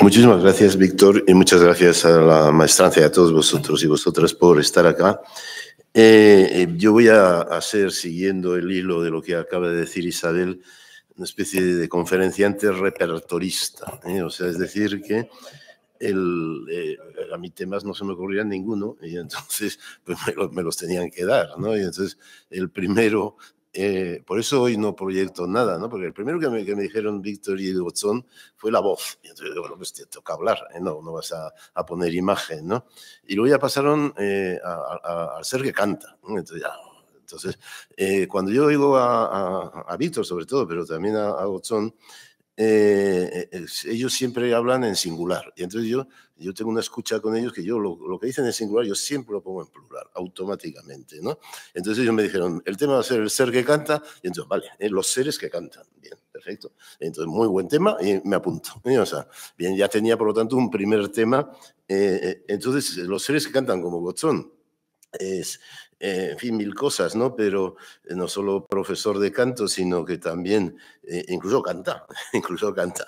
Muchísimas gracias, Víctor, y muchas gracias a la maestranza y a todos vosotros y vosotras por estar acá. Eh, eh, yo voy a hacer, siguiendo el hilo de lo que acaba de decir Isabel, una especie de conferenciante repertorista. ¿eh? O sea, es decir, que el, a mí temas no se me ocurrían ninguno y entonces pues, me, los, tenían que dar, ¿no? Y entonces el primero eh, por eso hoy no proyecto nada, ¿no? Porque el primero que me, que me dijeron Víctor y Gozón fue la voz. Y entonces, bueno, pues te toca hablar, ¿eh? no, no vas a, a, poner imagen, ¿no? Y luego ya pasaron eh, al ser que canta. Entonces, entonces cuando yo oigo a, a, Víctor, sobre todo, pero también a, Gozón, ellos siempre hablan en singular. Y entonces yo yo tengo una escucha con ellos que yo lo, que dicen en singular, yo siempre lo pongo en plural, automáticamente, ¿no? Entonces ellos me dijeron, el tema va a ser el ser que canta, y entonces, vale, eh, los seres que cantan, bien, perfecto. Entonces, muy buen tema, y me apunto. ¿eh? o sea, bien, ya tenía, por lo tanto, un primer tema. Eh, entonces, los seres que cantan como Gotzón, es eh, en fin, mil cosas, ¿no? Pero eh, no solo profesor de canto, sino que también eh, incluso canta, incluso canta.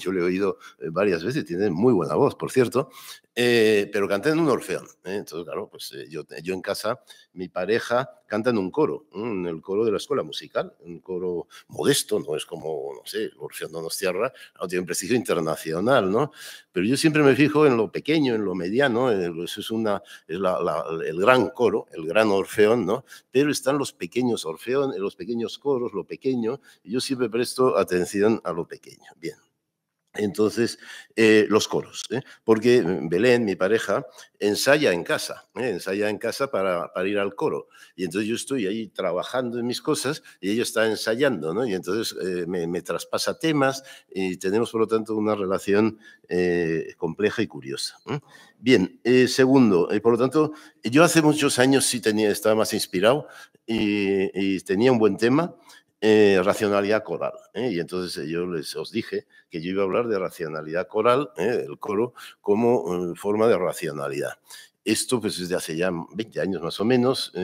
Yo le he oído varias veces, tiene muy buena voz, por cierto, eh, pero cantan en un orfeón. ¿eh? Entonces, claro, pues eh, yo, yo en casa, mi pareja canta en un coro, en el coro de la escuela musical, un coro modesto, no es como, no sé, orfeón no nos cierra, no tiene un prestigio internacional, ¿no? Pero yo siempre me fijo en lo pequeño, en lo mediano, eso es, una, es la, el gran coro, el gran orfeón, ¿no? Pero están los pequeños orfeón, los pequeños coros, lo pequeño, y yo siempre presto atención a lo pequeño. Bien. Entonces, eh, los coros, ¿eh? porque eh, Belén, mi pareja, ensaya en casa, ensaya en casa para, para, ir al coro. Y entonces yo estoy ahí trabajando en mis cosas y ella está ensayando, ¿no? Y entonces me, traspasa temas y tenemos, por lo tanto, una relación compleja y curiosa. Bien, segundo, y por lo tanto, yo hace muchos años sí tenía, estaba más inspirado y tenía un buen tema eh, racionalidad coral. ¿eh? Y entonces eh, yo les os dije que yo iba a hablar de racionalidad coral, el coro, como forma de racionalidad. Esto pues es de hace ya 20 años más o menos, eh,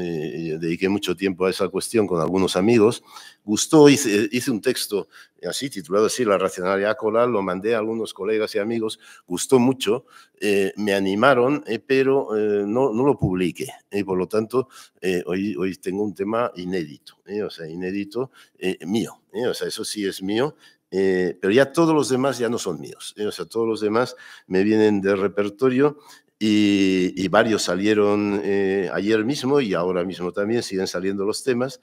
eh, dediqué mucho tiempo a esa cuestión con algunos amigos, gustó, hice, hice un texto así titulado así, La racionalidad coral, lo mandé a algunos colegas y amigos, gustó mucho, eh, me animaron, pero no, no, lo publiqué, y por lo tanto hoy, hoy tengo un tema inédito, o sea, inédito mío, o sea, eso sí es mío, pero ya todos los demás ya no son míos, o sea, todos los demás me vienen del repertorio y, varios salieron eh, ayer mismo y ahora mismo también siguen saliendo los temas,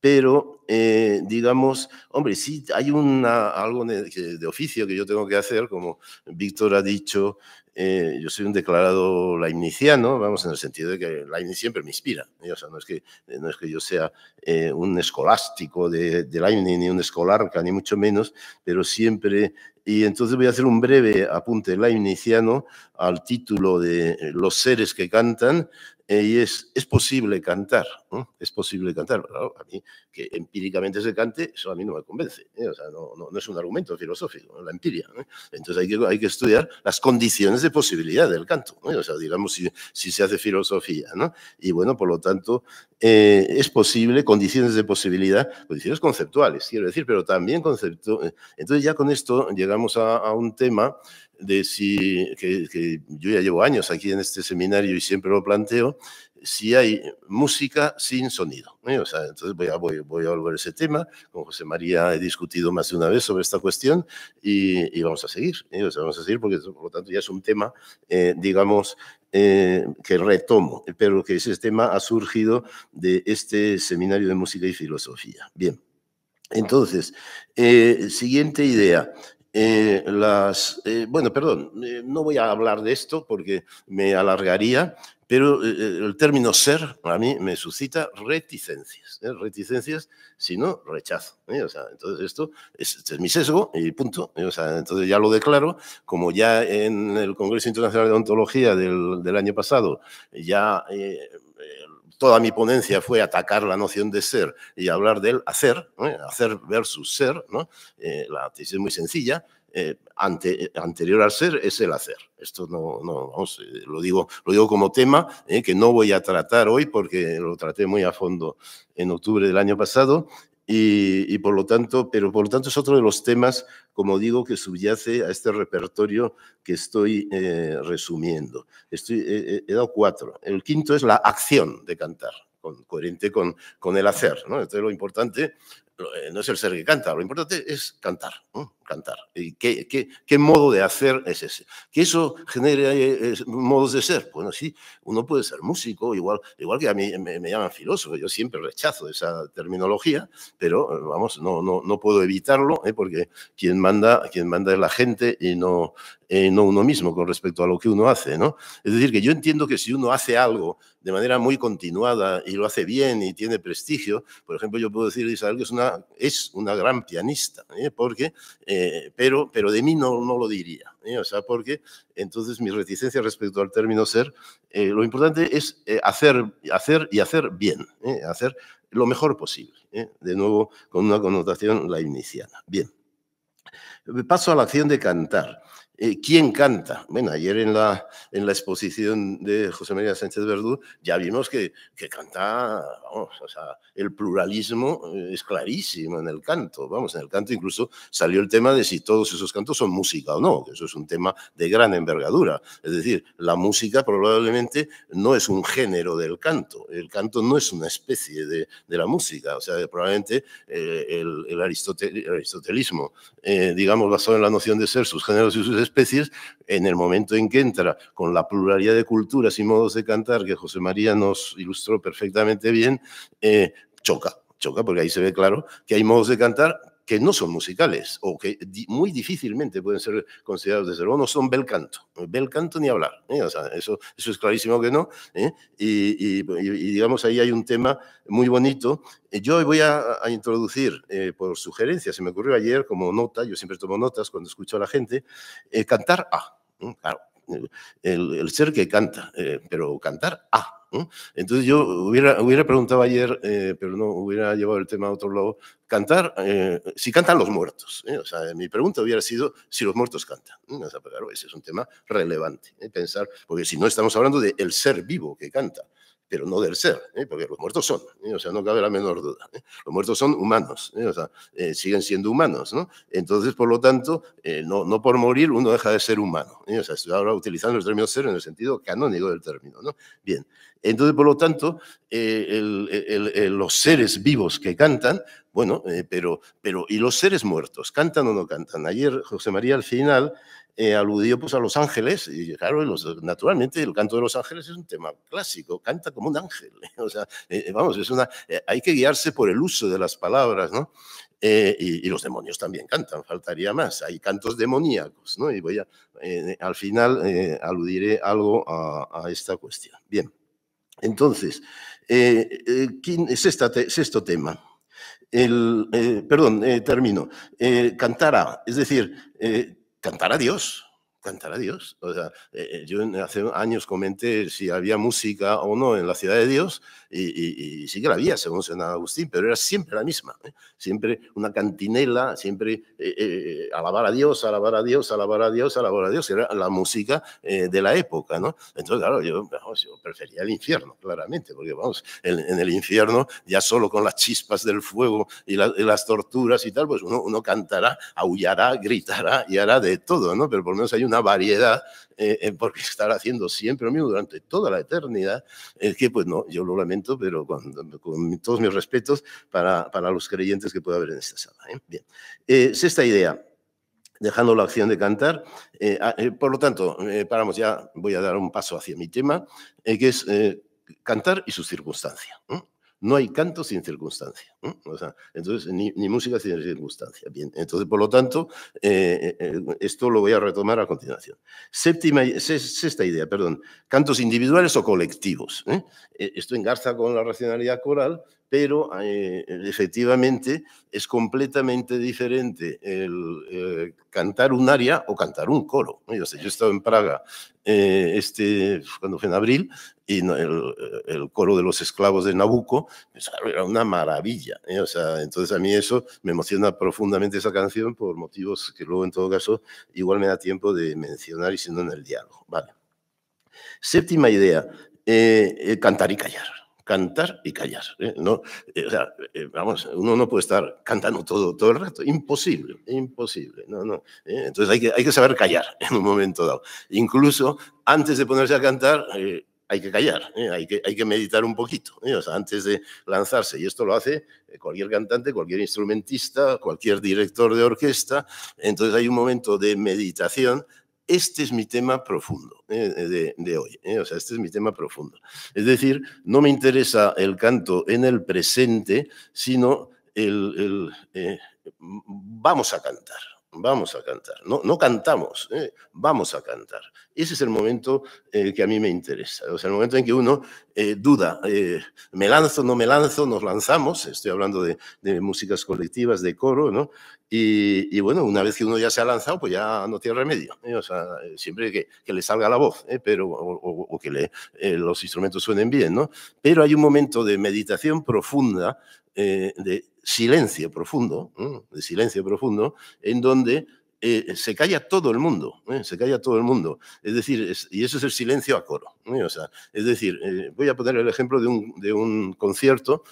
pero eh, digamos, hombre, sí hay una, algo de, oficio que yo tengo que hacer, como Víctor ha dicho, eh, yo soy un declarado leibniziano, vamos, en el sentido de que Leibniz siempre me inspira, o sea, no es que, no es que yo sea un escolástico de, de, Leibniz, ni un escolarca, ni mucho menos, pero siempre y entonces voy a hacer un breve apunte iniciano al título de eh, Los seres que cantan, y es, es posible cantar, es posible cantar. Claro, a mí que empíricamente se cante, eso a mí no me convence, ¿eh? o sea, no, es un argumento filosófico, la empiria. ¿eh? Entonces hay que, hay que estudiar las condiciones de posibilidad del canto, o sea, digamos, si, se hace filosofía, ¿no? Y bueno, por lo tanto, eh, es posible, condiciones de posibilidad, condiciones conceptuales, quiero decir, pero también concepto. Entonces ya con esto llegamos a un tema de si, que, yo ya llevo años aquí en este seminario y siempre lo planteo, si hay música sin sonido. ¿eh? entonces voy a, voy, a volver a ese tema. Con José María he discutido más de una vez sobre esta cuestión y, vamos a seguir. ¿eh? vamos a seguir porque, por lo tanto, ya es un tema, eh, digamos, que retomo, pero que ese tema ha surgido de este seminario de música y filosofía. Bien. Entonces, siguiente idea. Eh, las, eh, bueno, perdón, eh, no voy a hablar de esto porque me alargaría, pero el término ser a mí me suscita reticencias, reticencias, sino rechazo. entonces esto este es, mi sesgo y punto. entonces ya lo declaro, como ya en el Congreso Internacional de Ontología del, del año pasado ya toda mi ponencia fue atacar la noción de ser y hablar del hacer, hacer versus ser, eh, la tesis es muy sencilla, eh, anterior al ser es el hacer. Esto no, no eh, lo, digo, lo digo como tema que no voy a tratar hoy porque lo traté muy a fondo en octubre del año pasado y, y, por lo tanto, pero por lo tanto es otro de los temas como digo, que subyace a este repertorio que estoy eh, resumiendo. Estoy, he dado cuatro. El quinto es la acción de cantar. coherente con, con el hacer. ¿no? Entonces lo importante eh, no es el ser que canta, lo importante es cantar, cantar. ¿Y qué, qué, modo de hacer es ese? Que eso genere eh, modos de ser. Bueno, sí, uno puede ser músico, igual, igual que a mí me, llaman filósofo, yo siempre rechazo esa terminología, pero eh, vamos, no, no, no puedo evitarlo, porque quien manda, quien manda es la gente y no, no uno mismo con respecto a lo que uno hace. ¿no? Es decir, que yo entiendo que si uno hace algo de manera muy continuada y lo hace bien y tiene prestigio. Por ejemplo, yo puedo decir a Isabel que es una, es una gran pianista, ¿eh? porque, eh, pero, pero de mí no, lo diría. ¿eh? O sea, porque entonces mi reticencia respecto al término ser, lo importante es hacer, hacer y hacer bien, hacer lo mejor posible. De nuevo, con una connotación la iniciana Bien. Paso a la acción de cantar. Eh, quién canta. Bueno, ayer en la, en la exposición de José María Sánchez Verdú ya vimos que, que canta, vamos, o sea, el pluralismo eh, es clarísimo en el canto. Vamos, en el canto incluso salió el tema de si todos esos cantos son música o no, que eso es un tema de gran envergadura. Es decir, la música probablemente no es un género del canto, el canto no es una especie de, de la música, o sea, probablemente eh, el, el, aristotelismo, digamos, basado en la noción de ser, sus géneros y sus especies, en el momento en que entra con la pluralidad de culturas y modos de cantar que José María nos ilustró perfectamente bien, eh, choca choca, porque ahí se ve claro que hay modos de cantar que no son musicales o que muy difícilmente pueden ser considerados, desde luego, no son bel canto, bel canto ni hablar. ¿eh? eso, eso es clarísimo que no. ¿eh? Y, digamos, ahí hay un tema muy bonito. Yo voy a, introducir, eh, por sugerencia, se me ocurrió ayer como nota, yo siempre tomo notas cuando escucho a la gente, cantar A. Claro, el, ser que canta, eh, pero cantar a. Ah, Entonces yo hubiera, hubiera preguntado ayer, eh, pero no hubiera llevado el tema a otro lado, cantar, eh, si cantan los muertos. O sea, mi pregunta hubiera sido si los muertos cantan. ese es un tema relevante, pensar, porque si no estamos hablando de ser vivo que canta, pero no del ser, ¿eh? porque los muertos son, ¿eh? o sea, no cabe la menor duda. ¿eh? Los muertos son humanos, o sea, siguen siendo humanos, ¿no? Entonces, por lo tanto, no, no por morir uno deja de ser humano, o sea, estoy ahora utilizando el término ser en el sentido canónico del término, ¿no? Bien, entonces, por lo tanto, los seres vivos que cantan, bueno, pero, pero, ¿y los seres muertos? ¿Cantan o no cantan? Ayer José María al final eh, aludió pues a Los Ángeles, y claro, naturalmente el canto de Los Ángeles es un tema clásico, canta como un ángel, o sea, eh, eh, vamos, es una, hay que guiarse por el uso de las palabras, ¿no? Y, los demonios también cantan, faltaría más, hay cantos demoníacos, ¿no? Y voy a, al final aludiré algo a, esta cuestión. Bien, entonces, sexto tema. El, perdón, termino. cantará, es decir, cantar a Dios. Cantar a Dios. O sea, eh, eh, yo hace años comenté si había música o no en la ciudad de Dios y, sí que la había, según San Agustín, pero era siempre la misma. ¿eh? Siempre una cantinela, siempre alabar a Dios, alabar a Dios, alabar a Dios, alabar a Dios. Era la música de la época, ¿no? Entonces, claro, yo, prefería el infierno, claramente, porque vamos, en, el infierno ya solo con las chispas del fuego y, las torturas y tal, pues uno, cantará, aullará, gritará y hará de todo, ¿no? Pero por lo menos hay una variedad, eh, eh, porque estar haciendo siempre lo mismo durante toda la eternidad, eh, que pues no, yo lo lamento, pero con, con todos mis respetos para, para, los creyentes que pueda haber en esta sala. Bien. sexta idea, dejando la opción de cantar. Ah, por lo tanto, paramos ya, voy a dar un paso hacia mi tema, que es cantar y su circunstancia no hay canto sin circunstancia. O sea, entonces, ni, música sin circunstancia. Bien, entonces, por lo tanto, eh, eh, eh, esto lo voy a retomar a continuación. Séptima, sexta idea, perdón, cantos individuales o colectivos. Esto engarza con la racionalidad coral pero eh, efectivamente es completamente diferente el eh, cantar un aria o cantar un coro. Yo, sé, he estado en Praga eh, este, cuando fue en abril y el, coro de los esclavos de Nabucco pues, era una maravilla. O sea, entonces a mí eso me emociona profundamente esa canción por motivos que luego en todo caso igual me da tiempo de mencionar y siendo en el diálogo. Séptima idea, cantar y callar cantar y callar. ¿eh? No, eh, eh, vamos, uno no puede estar cantando todo, todo el rato, imposible, imposible. No, no. Entonces hay que, hay que saber callar en un momento dado. Incluso antes de ponerse a cantar, hay que callar, hay, que, hay que meditar un poquito, o antes de lanzarse. Y esto lo hace cualquier cantante, cualquier instrumentista, cualquier director de orquesta. Entonces hay un momento de meditación este es mi tema profundo eh, eh, de, hoy, eh, o sea, este es mi tema profundo. Es decir, no me interesa el canto en el presente, sino el, vamos a cantar, vamos a cantar. No, no cantamos, ¿eh? vamos a cantar. Ese es el momento eh, que a mí me interesa. O sea, el momento en que uno eh, duda, me lanzo, no me lanzo, nos lanzamos. Estoy hablando de, músicas colectivas, de coro, ¿no? Y, bueno, una vez que uno ya se ha lanzado, pues ya no tiene remedio. O sea, siempre que, que, le salga la voz, pero, o, que los instrumentos suenen bien, ¿no? Pero hay un momento de meditación profunda, de silencio profundo, de silencio profundo, en donde eh, se calla todo el mundo, ¿eh? se calla todo el mundo. Es decir, y eso es el silencio a coro. ¿eh? es decir, voy a poner el ejemplo de un, de un concierto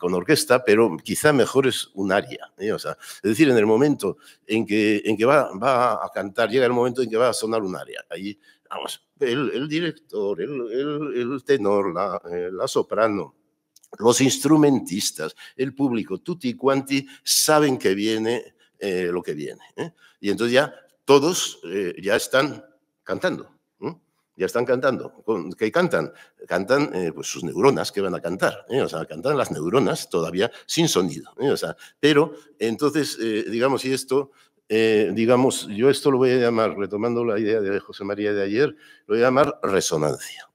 con orquesta, pero quizá mejor es un aria. es decir, en el momento en que, en que va, va a cantar, llega el momento en que va a sonar un aria. Ahí, vamos, el, director, el, tenor, la, la soprano, los instrumentistas, el público, tutti quanti, saben que viene eh, lo que viene. ¿eh? Y entonces ya todos eh, ya están cantando. Ya están cantando. ¿Qué cantan? Cantan pues sus neuronas que van a cantar. O sea, cantan las neuronas todavía sin sonido. pero entonces, digamos, y esto, digamos, yo esto lo voy a llamar, retomando la idea de José María de ayer, lo voy a llamar resonancia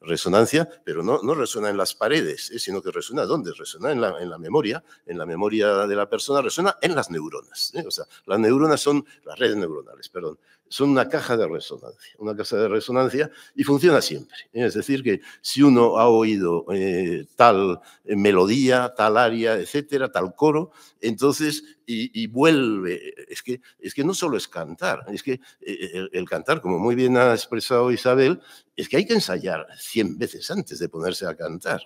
resonancia, pero no, no resuena en las paredes, ¿eh? sino que resuena ¿dónde? Resuena en la, en la, memoria, en la memoria de la persona, resuena en las neuronas. ¿eh? O sea, las neuronas son, las redes neuronales, perdón, son una caja de resonancia, una caja de resonancia y funciona siempre. ¿eh? Es decir, que si uno ha oído tal melodía, tal área, etcétera, tal coro, entonces, y, vuelve, es que, es que no solo es cantar, es que el cantar, como muy bien ha expresado Isabel, es que hay que ensayar 100 veces antes de ponerse a cantar.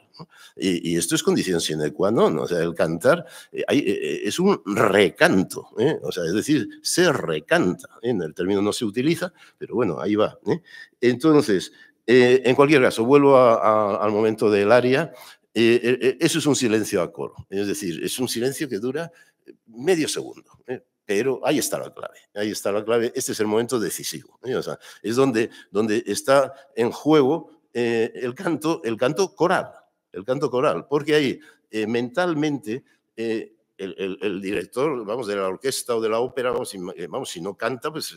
Y, esto es condición sine qua non. O sea, el cantar eh, eh, eh, es un recanto. O sea, es decir, se recanta. En el término no se utiliza, pero bueno, ahí va. Entonces, en cualquier caso, vuelvo al momento del aria. eso es un silencio a coro. Es decir, es un silencio que dura medio segundo. Pero ahí está la clave, ahí está la clave. Este es el momento decisivo. ¿eh? es donde, donde está en juego eh, el, canto, el canto coral, el canto coral, porque ahí eh, mentalmente el, director, vamos, de la orquesta o de la ópera, vamos, si, no canta, pues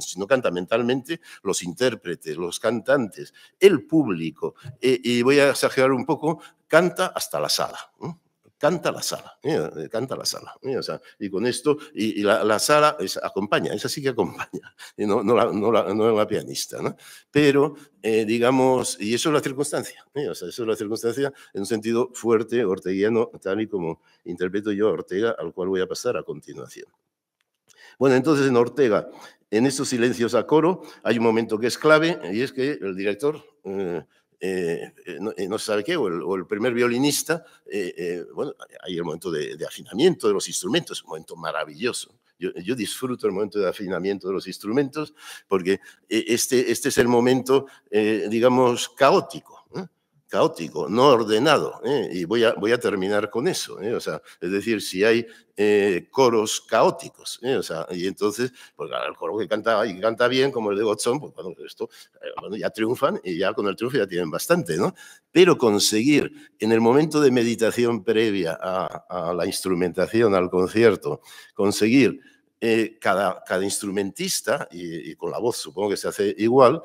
si no canta mentalmente, los intérpretes, los cantantes, el público, y voy a exagerar un poco, canta hasta la sala canta la sala, ¿eh? Eh, canta la sala. ¿eh? y con esto, y, la, sala acompaña, esa sí que acompaña, no, no, la, pianista, Pero, digamos, y eso es la circunstancia, eso es la circunstancia en un sentido fuerte, orteguiano, tal y como interpreto yo a Ortega, al cual voy a pasar a continuación. Bueno, entonces en Ortega, en estos silencios a coro, hay un momento que es clave, y es que el director... Eh, eh, no, eh, sabe qué, o el, primer violinista, bueno, hay el momento de, afinamiento de los instrumentos, un momento maravilloso. Yo, yo, disfruto el momento de afinamiento de los instrumentos porque este, este es el momento, digamos, caótico caótico, no ordenado. ¿eh? Y voy a, voy a terminar con eso. ¿eh? O sea, es decir, si hay eh, coros caóticos, y entonces, pues el coro que canta, y canta bien, como el de Godson, pues bueno, esto, ya triunfan y ya con el triunfo ya tienen bastante, ¿no? Pero conseguir en el momento de meditación previa a, la instrumentación, al concierto, conseguir cada, cada, instrumentista, y, con la voz supongo que se hace igual,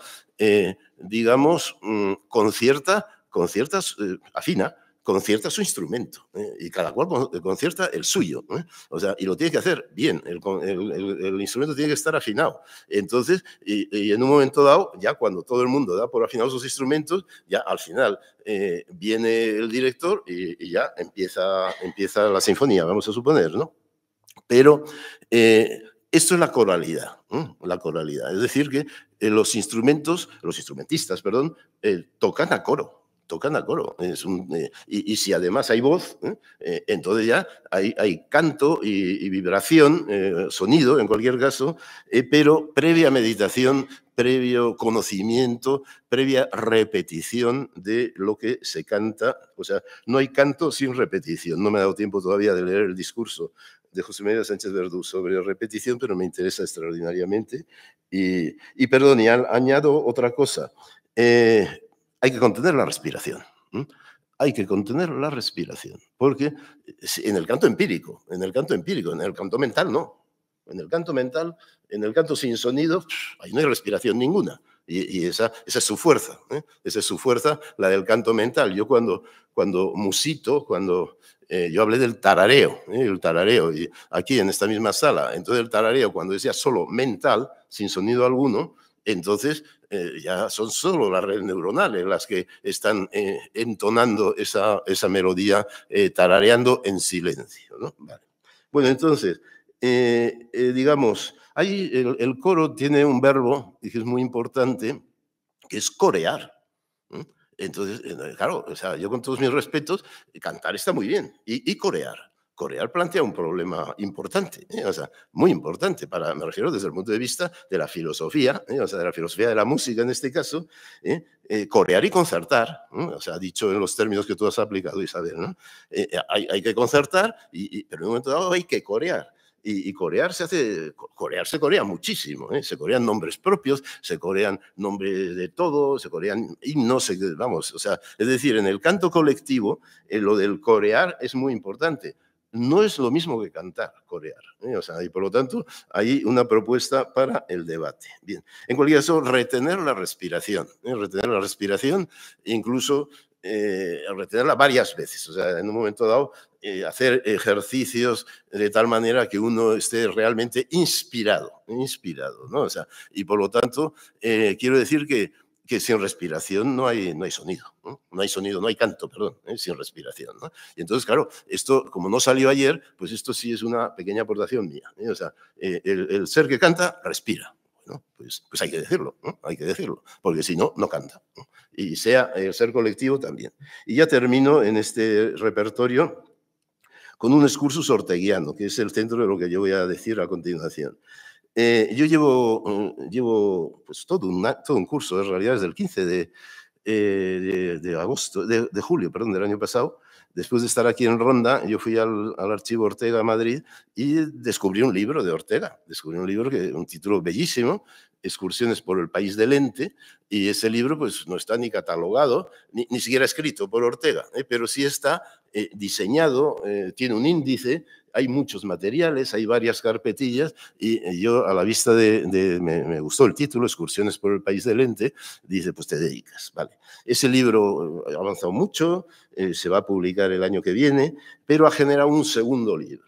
digamos, mm, concierta con ciertas, eh, afina, concierta su instrumento ¿eh? y cada cual concierta el suyo. ¿eh? O sea, y lo tiene que hacer bien, el, instrumento tiene que estar afinado. Entonces, y, en un momento dado, ya cuando todo el mundo da por afinados sus instrumentos, ya al final viene el director y, ya empieza, empieza la sinfonía, vamos a suponer, ¿no? Pero esto es la coralidad, la coralidad. Es decir, que los instrumentos, los instrumentistas, perdón, tocan a coro tocan a coro. Eh, y, si además hay voz, ¿eh? Eh, entonces ya hay, canto y, vibración, sonido en cualquier caso, pero previa meditación, previo conocimiento, previa repetición de lo que se canta. O sea, no hay canto sin repetición. No me ha dado tiempo todavía de leer el discurso de José María Sánchez Verdú sobre repetición, pero me interesa extraordinariamente. Y, perdón, y añado otra cosa hay que contener la respiración. Hay que contener la respiración, porque eh, en el canto empírico, en el canto empírico, en el canto mental no. En el canto mental, en el canto sin sonido, ahí no hay respiración ninguna. Y, esa, esa, es su fuerza, ¿eh? esa es su fuerza, la del canto mental. Yo cuando, cuando musito, cuando eh, yo hablé del tarareo, el tarareo, aquí en esta misma sala, entonces el tarareo, cuando decía solo mental, sin sonido alguno, entonces eh, ya son solo las redes neuronales las que están eh, entonando esa, esa melodía, eh, tarareando en silencio. Bueno, entonces, digamos, ahí el, coro tiene un verbo que es muy importante, que es corear. Entonces, claro, o sea, yo con todos mis respetos, cantar está muy bien y corear Corear plantea un problema importante, ¿eh? o sea, muy importante, para, me refiero desde el punto de vista de la filosofía, ¿eh? o sea, de la filosofía de la música en este caso, ¿eh? corear y concertar, o sea, dicho en los términos que tú has aplicado, Isabel, ¿no? Hay, que concertar, y, pero en un momento dado hay que corear. Y, corear se hace, corear se corea muchísimo, se corean nombres propios, se corean nombres de todo, se corean himnos, vamos, o sea, es decir, en el canto colectivo lo del corear es muy importante no es lo mismo que cantar, corear. ¿eh? sea, y por lo tanto, hay una propuesta para el debate. Bien, en cualquier caso, retener la respiración, ¿eh? retener la respiración, incluso eh, retenerla varias veces. O sea, en un momento dado, hacer ejercicios de tal manera que uno esté realmente inspirado, inspirado, ¿no? O sea, y por lo tanto, quiero decir que que sin respiración no hay, no hay sonido, ¿no? hay sonido, no hay canto, perdón, ¿eh? sin respiración. Y entonces, claro, esto, como no salió ayer, pues esto sí es una pequeña aportación mía. ¿eh? O sea, eh, el, ser que canta respira. pues, pues hay que decirlo, hay que decirlo, porque si no, no canta. Y sea el ser colectivo también. Y ya termino en este repertorio con un excursus orteguiano, que es el centro de lo que yo voy a decir a continuación. Eh, yo llevo, eh, llevo pues, todo, un todo un curso, en realidad desde el 15 eh, de, de, agosto, de, julio, perdón, del año pasado. Después de estar aquí en Ronda, yo fui al, archivo Ortega Madrid y descubrí un libro de Ortega. Descubrí un libro que un título bellísimo, Excursiones por el País del Ente, y ese libro pues no está ni catalogado, ni, ni siquiera escrito por Ortega, pero sí está diseñado, tiene un índice hay muchos materiales, hay varias carpetillas y eh, yo a la vista de, me, gustó el título, Excursiones por el País del Ente, dice, pues te dedicas, vale. Ese libro eh, ha avanzado mucho, eh, se va a publicar el año que viene, pero ha generado un segundo libro.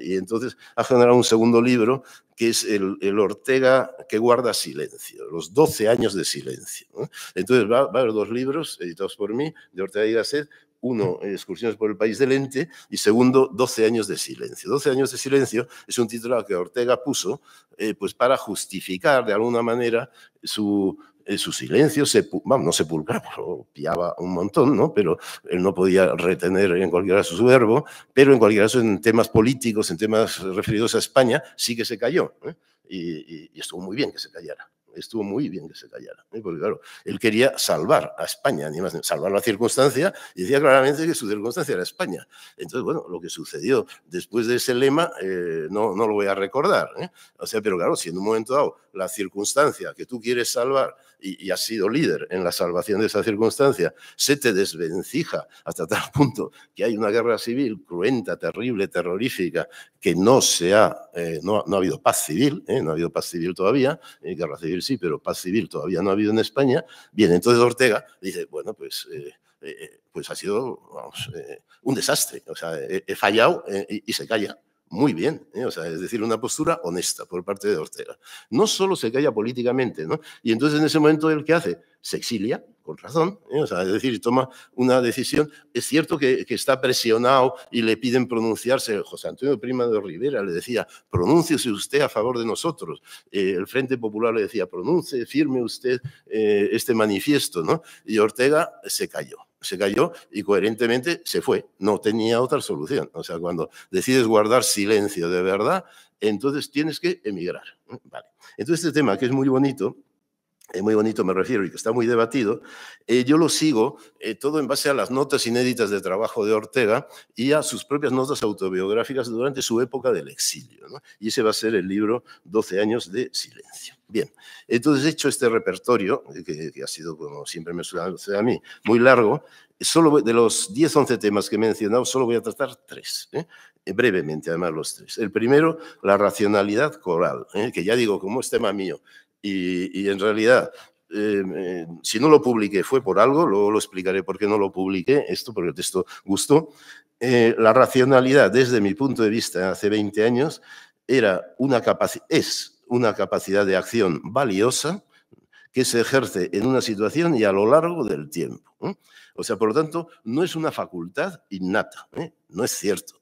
y entonces ha generado un segundo libro que es el, Ortega que guarda silencio, los 12 años de silencio. Entonces va, va, a haber dos libros editados por mí, de Ortega y Gasset, uno, eh, excursiones por el país del ente, y segundo, 12 años de silencio. 12 años de silencio es un título que Ortega puso eh, pues para justificar de alguna manera su, silencio. Eh, su silencio, se, vamos, no se lo piaba un montón, ¿no? pero él no podía retener en cualquier caso su verbo, pero en cualquier caso en temas políticos, en temas referidos a España, sí que se cayó. y estuvo muy bien que se callara estuvo muy bien que se callara, ¿eh? porque claro, él quería salvar a España, ni más, salvar la circunstancia, y decía claramente que su circunstancia era España. Entonces, bueno, lo que sucedió después de ese lema eh, no, no, lo voy a recordar. ¿eh? O sea, pero claro, si en un momento dado la circunstancia que tú quieres salvar y, has sido líder en la salvación de esa circunstancia se te desvencija hasta tal punto que hay una guerra civil cruenta, terrible, terrorífica, que no se ha, no, no, ha habido paz civil, no ha habido paz civil todavía, guerra civil sí, pero paz civil todavía no ha habido en España. Bien, entonces Ortega dice, bueno, pues... Eh, eh, pues ha sido eh, un desastre. O sea, he, fallado y, se calla muy bien, ¿eh? o sea, es decir, una postura honesta por parte de Ortega. No solo se calla políticamente, ¿no? Y entonces en ese momento él ¿qué hace se exilia, con razón, ¿eh? o sea, es decir, toma una decisión. Es cierto que, está presionado y le piden pronunciarse. José Antonio Prima de Rivera le decía, pronúnciese usted a favor de nosotros. Eh, el Frente Popular le decía, pronuncie, firme usted este manifiesto, ¿no? Y Ortega se calló se cayó y coherentemente se fue. No tenía otra solución. O sea, cuando decides guardar silencio de verdad, entonces tienes que emigrar. Vale. Entonces este tema, que es muy bonito, es muy bonito me refiero y que está muy debatido, eh, yo lo sigo eh, todo en base a las notas inéditas de trabajo de Ortega y a sus propias notas autobiográficas durante su época del exilio. Y ese va a ser el libro 12 años de silencio. Bien, entonces he hecho este repertorio, eh, que, ha sido, como siempre me suena a mí, muy largo. Solo de los 10, 11 temas que he mencionado, solo voy a tratar tres, brevemente además los tres. El primero, la racionalidad coral, que ya digo, como es tema mío, y, en realidad, eh, eh, si no lo publiqué fue por algo, luego lo explicaré por qué no lo publiqué, esto porque el texto gustó. Eh, la racionalidad, desde mi punto de vista, hace 20 años, era una es una capacidad de acción valiosa que se ejerce en una situación y a lo largo del tiempo. O sea, por lo tanto, no es una facultad innata, no es cierto.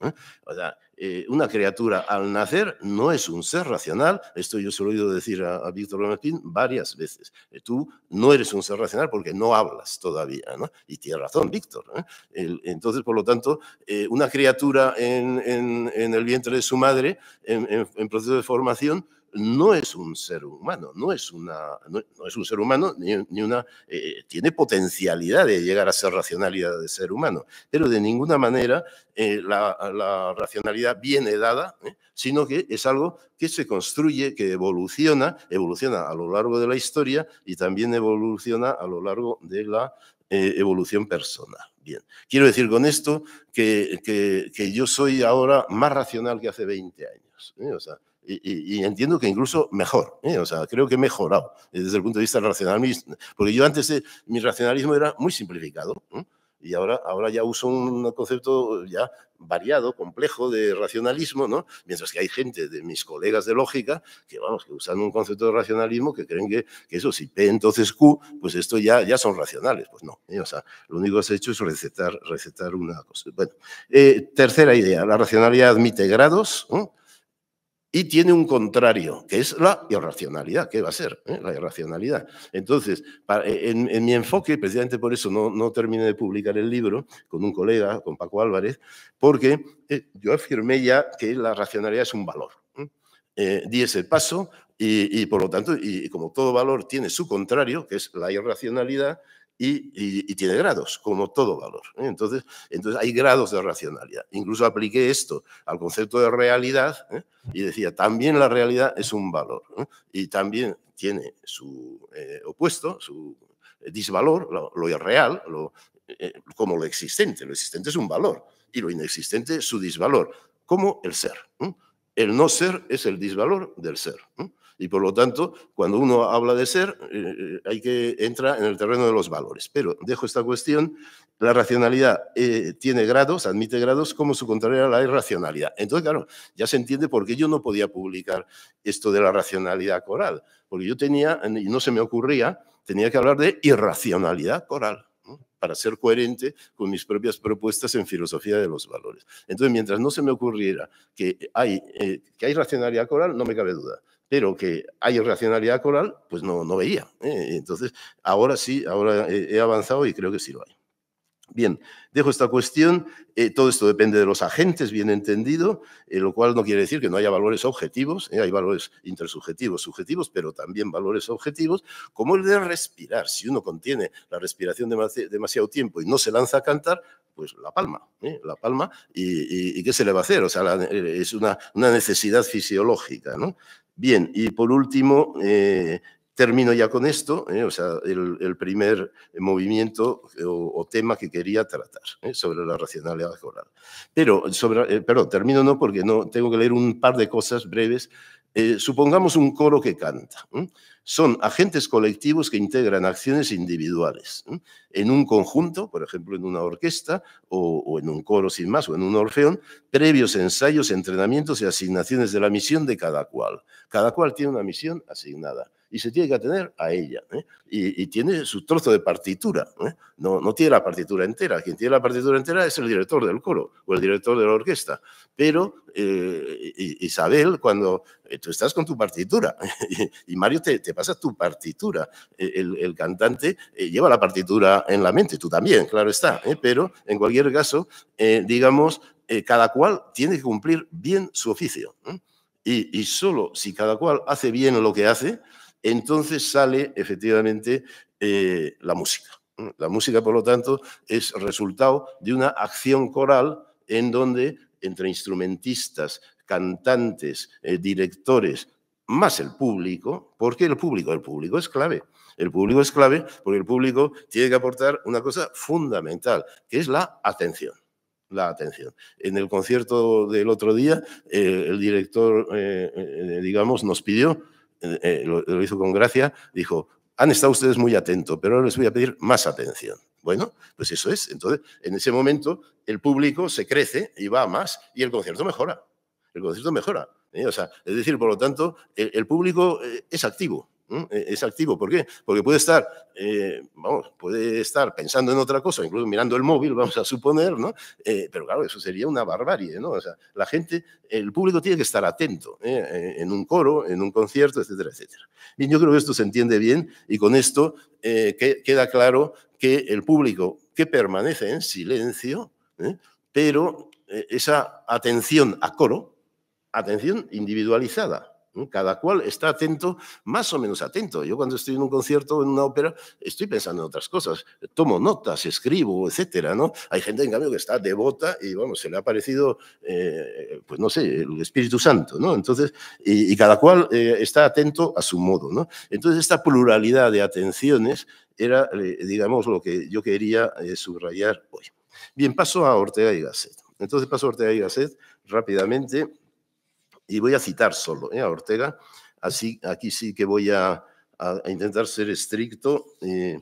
O sea, eh, una criatura al nacer no es un ser racional. Esto yo se lo he oído decir a, Víctor Lomespín varias veces. Eh, tú no eres un ser racional porque no hablas todavía, Y tiene razón, Víctor. ¿eh? entonces, por lo tanto, una criatura en, el vientre de su madre, en proceso de formación, no es un ser humano, no es, una, no, es un ser humano ni, una... Eh, tiene potencialidad de llegar a ser racionalidad de ser humano, pero de ninguna manera eh, la, racionalidad viene dada, ¿eh? sino que es algo que se construye, que evoluciona, evoluciona a lo largo de la historia y también evoluciona a lo largo de la evolución personal. Bien, quiero decir con esto que, que, yo soy ahora más racional que hace 20 años y, entiendo que incluso mejor, ¿eh? o sea, creo que he mejorado desde el punto de vista racional, porque yo antes eh, mi racionalismo era muy simplificado y ahora, ahora ya uso un concepto ya variado, complejo de racionalismo, ¿no? mientras que hay gente de mis colegas de lógica que, vamos, que usan un concepto de racionalismo que creen que, eso, si P entonces Q, pues esto ya, ya son racionales, pues no, ¿eh? o sea, lo único que has hecho es recetar, recetar una cosa. Bueno, tercera idea, la racionalidad admite grados, ¿no? y tiene un contrario, que es la irracionalidad. ¿Qué va a ser? Eh? La irracionalidad. Entonces, eh, en, mi enfoque, precisamente por eso no, no terminé de publicar el libro con un colega, con Paco Álvarez, porque eh, yo afirmé ya que la racionalidad es un valor. di ese paso y, y, por lo tanto, y como todo valor tiene su contrario, que es la irracionalidad, y, tiene grados, como todo valor. ¿eh? Entonces, entonces hay grados de racionalidad. Incluso apliqué esto al concepto de realidad ¿eh? y decía, también la realidad es un valor ¿eh? y también tiene su opuesto, su disvalor, lo, irreal, como lo existente. Lo existente es un valor y lo inexistente su disvalor, como el ser. El no ser es el disvalor del ser. Y por lo tanto, cuando uno habla de ser, eh, eh, hay que entrar en el terreno de los valores. Pero dejo esta cuestión. La racionalidad eh, tiene grados, admite grados, como su contraria la irracionalidad. Entonces, claro, ya se entiende por qué yo no podía publicar esto de la racionalidad coral, porque yo tenía, y no se me ocurría, tenía que hablar de irracionalidad coral para ser coherente con mis propias propuestas en filosofía de los valores. Entonces, mientras no se me ocurriera que hay racionalidad coral, no me cabe duda pero que hay irracionalidad coral, pues no, no veía. ¿eh? Entonces, ahora sí, ahora he avanzado y creo que sí lo hay. Bien, dejo esta cuestión. Eh, todo esto depende de los agentes, bien entendido, eh, lo cual no quiere decir que no haya valores objetivos. hay valores intersubjetivos, subjetivos, pero también valores objetivos, como el de respirar. Si uno contiene la respiración demasiado tiempo y no se lanza a cantar, pues la palma, la palma. Y, qué se le va a hacer? O sea, es una, una necesidad fisiológica, ¿no? Bien, y por último, eh, termino ya con esto, eh, o sea, el, primer movimiento eh, o, tema que quería tratar sobre la racionalidad coral. Pero, sobre, perdón, termino no porque no, tengo que leer un par de cosas breves eh, supongamos un coro que canta. Son agentes colectivos que integran acciones individuales en un conjunto, por ejemplo, en una orquesta o, en un coro sin más, o en un orfeón, previos ensayos, entrenamientos y asignaciones de la misión de cada cual. Cada cual tiene una misión asignada y se tiene que atener a ella. ¿eh? Y, tiene su trozo de partitura, ¿eh? no, no, tiene la partitura entera. Quien tiene la partitura entera es el director del coro o el director de la orquesta. Pero eh, Isabel, cuando tú estás con tu partitura y Mario te, te pasa tu partitura, el, el, cantante lleva la partitura en la mente, tú también, claro está. Pero en cualquier caso, digamos, cada cual tiene que cumplir bien su oficio. Y, y, solo si cada cual hace bien lo que hace, entonces sale efectivamente eh, la música. La música, por lo tanto, es resultado de una acción coral en donde entre instrumentistas, cantantes, eh, directores, más el público, porque el público, el público es clave. El público es clave porque el público tiene que aportar una cosa fundamental, que es la atención. La atención. En el concierto del otro día, eh, el director, digamos, nos pidió eh, eh, lo, hizo con gracia, dijo, han estado ustedes muy atentos, pero ahora les voy a pedir más atención. Bueno, pues eso es. Entonces, en ese momento, el público se crece y va más y el concierto mejora. El concierto mejora. ¿eh? O sea, es decir, por lo tanto, el público es activo. E-, es activo. ¿Por qué? Porque puede estar, eh, vamos, puede estar pensando en otra cosa, incluso mirando el móvil, vamos a suponer, ¿no? Eh, pero claro, eso sería una barbarie, ¿no? O sea, la gente, el público tiene que estar atento ¿eh? en un coro, en un concierto, etcétera, etcétera. Y yo creo que esto se entiende bien y con esto queda claro que el público que permanece en silencio, pero esa atención a coro, atención individualizada, cada cual está atento, más o menos atento. Yo cuando estoy en un concierto, en una ópera, estoy pensando en otras cosas. Tomo notas, escribo, etcétera, ¿no? Hay gente, en cambio, que está devota y, bueno se le ha parecido, eh, pues no sé, el Espíritu Santo, ¿no? Entonces, y, cada cual eh, está atento a su modo, ¿no? Entonces, esta pluralidad de atenciones era, eh, digamos, lo que yo quería subrayar hoy. Bien, paso a Ortega y Gasset. Entonces paso a Ortega y Gasset rápidamente y voy a citar solo ¿eh? a Ortega, así aquí sí que voy a, intentar ser estricto. Eh,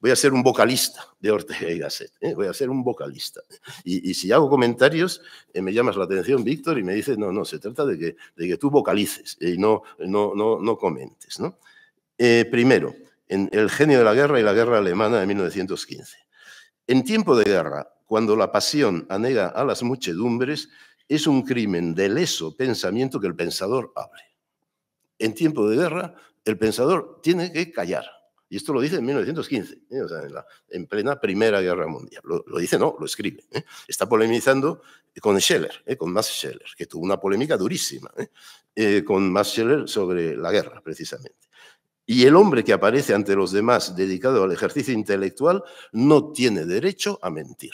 voy a ser un vocalista de Ortega y Gasset, ¿eh? voy a ser un vocalista. Y, si hago comentarios, me llamas la atención, Víctor, y me dices, no, no, se trata de que, de que tú vocalices y no, no, no, no comentes. ¿no? primero, en El genio de la guerra y la guerra alemana de 1915. En tiempo de guerra, cuando la pasión anega a las muchedumbres, es un crimen de leso pensamiento que el pensador hable. En tiempo de guerra, el pensador tiene que callar. Y esto lo dice en 1915, ¿eh? en, plena Primera Guerra Mundial. Lo, dice, no, lo escribe. ¿eh? Está polemizando con Scheller, ¿eh? con Max Scheller, que tuvo una polémica durísima con Max Scheller sobre la guerra, precisamente. Y el hombre que aparece ante los demás dedicado al ejercicio intelectual no tiene derecho a mentir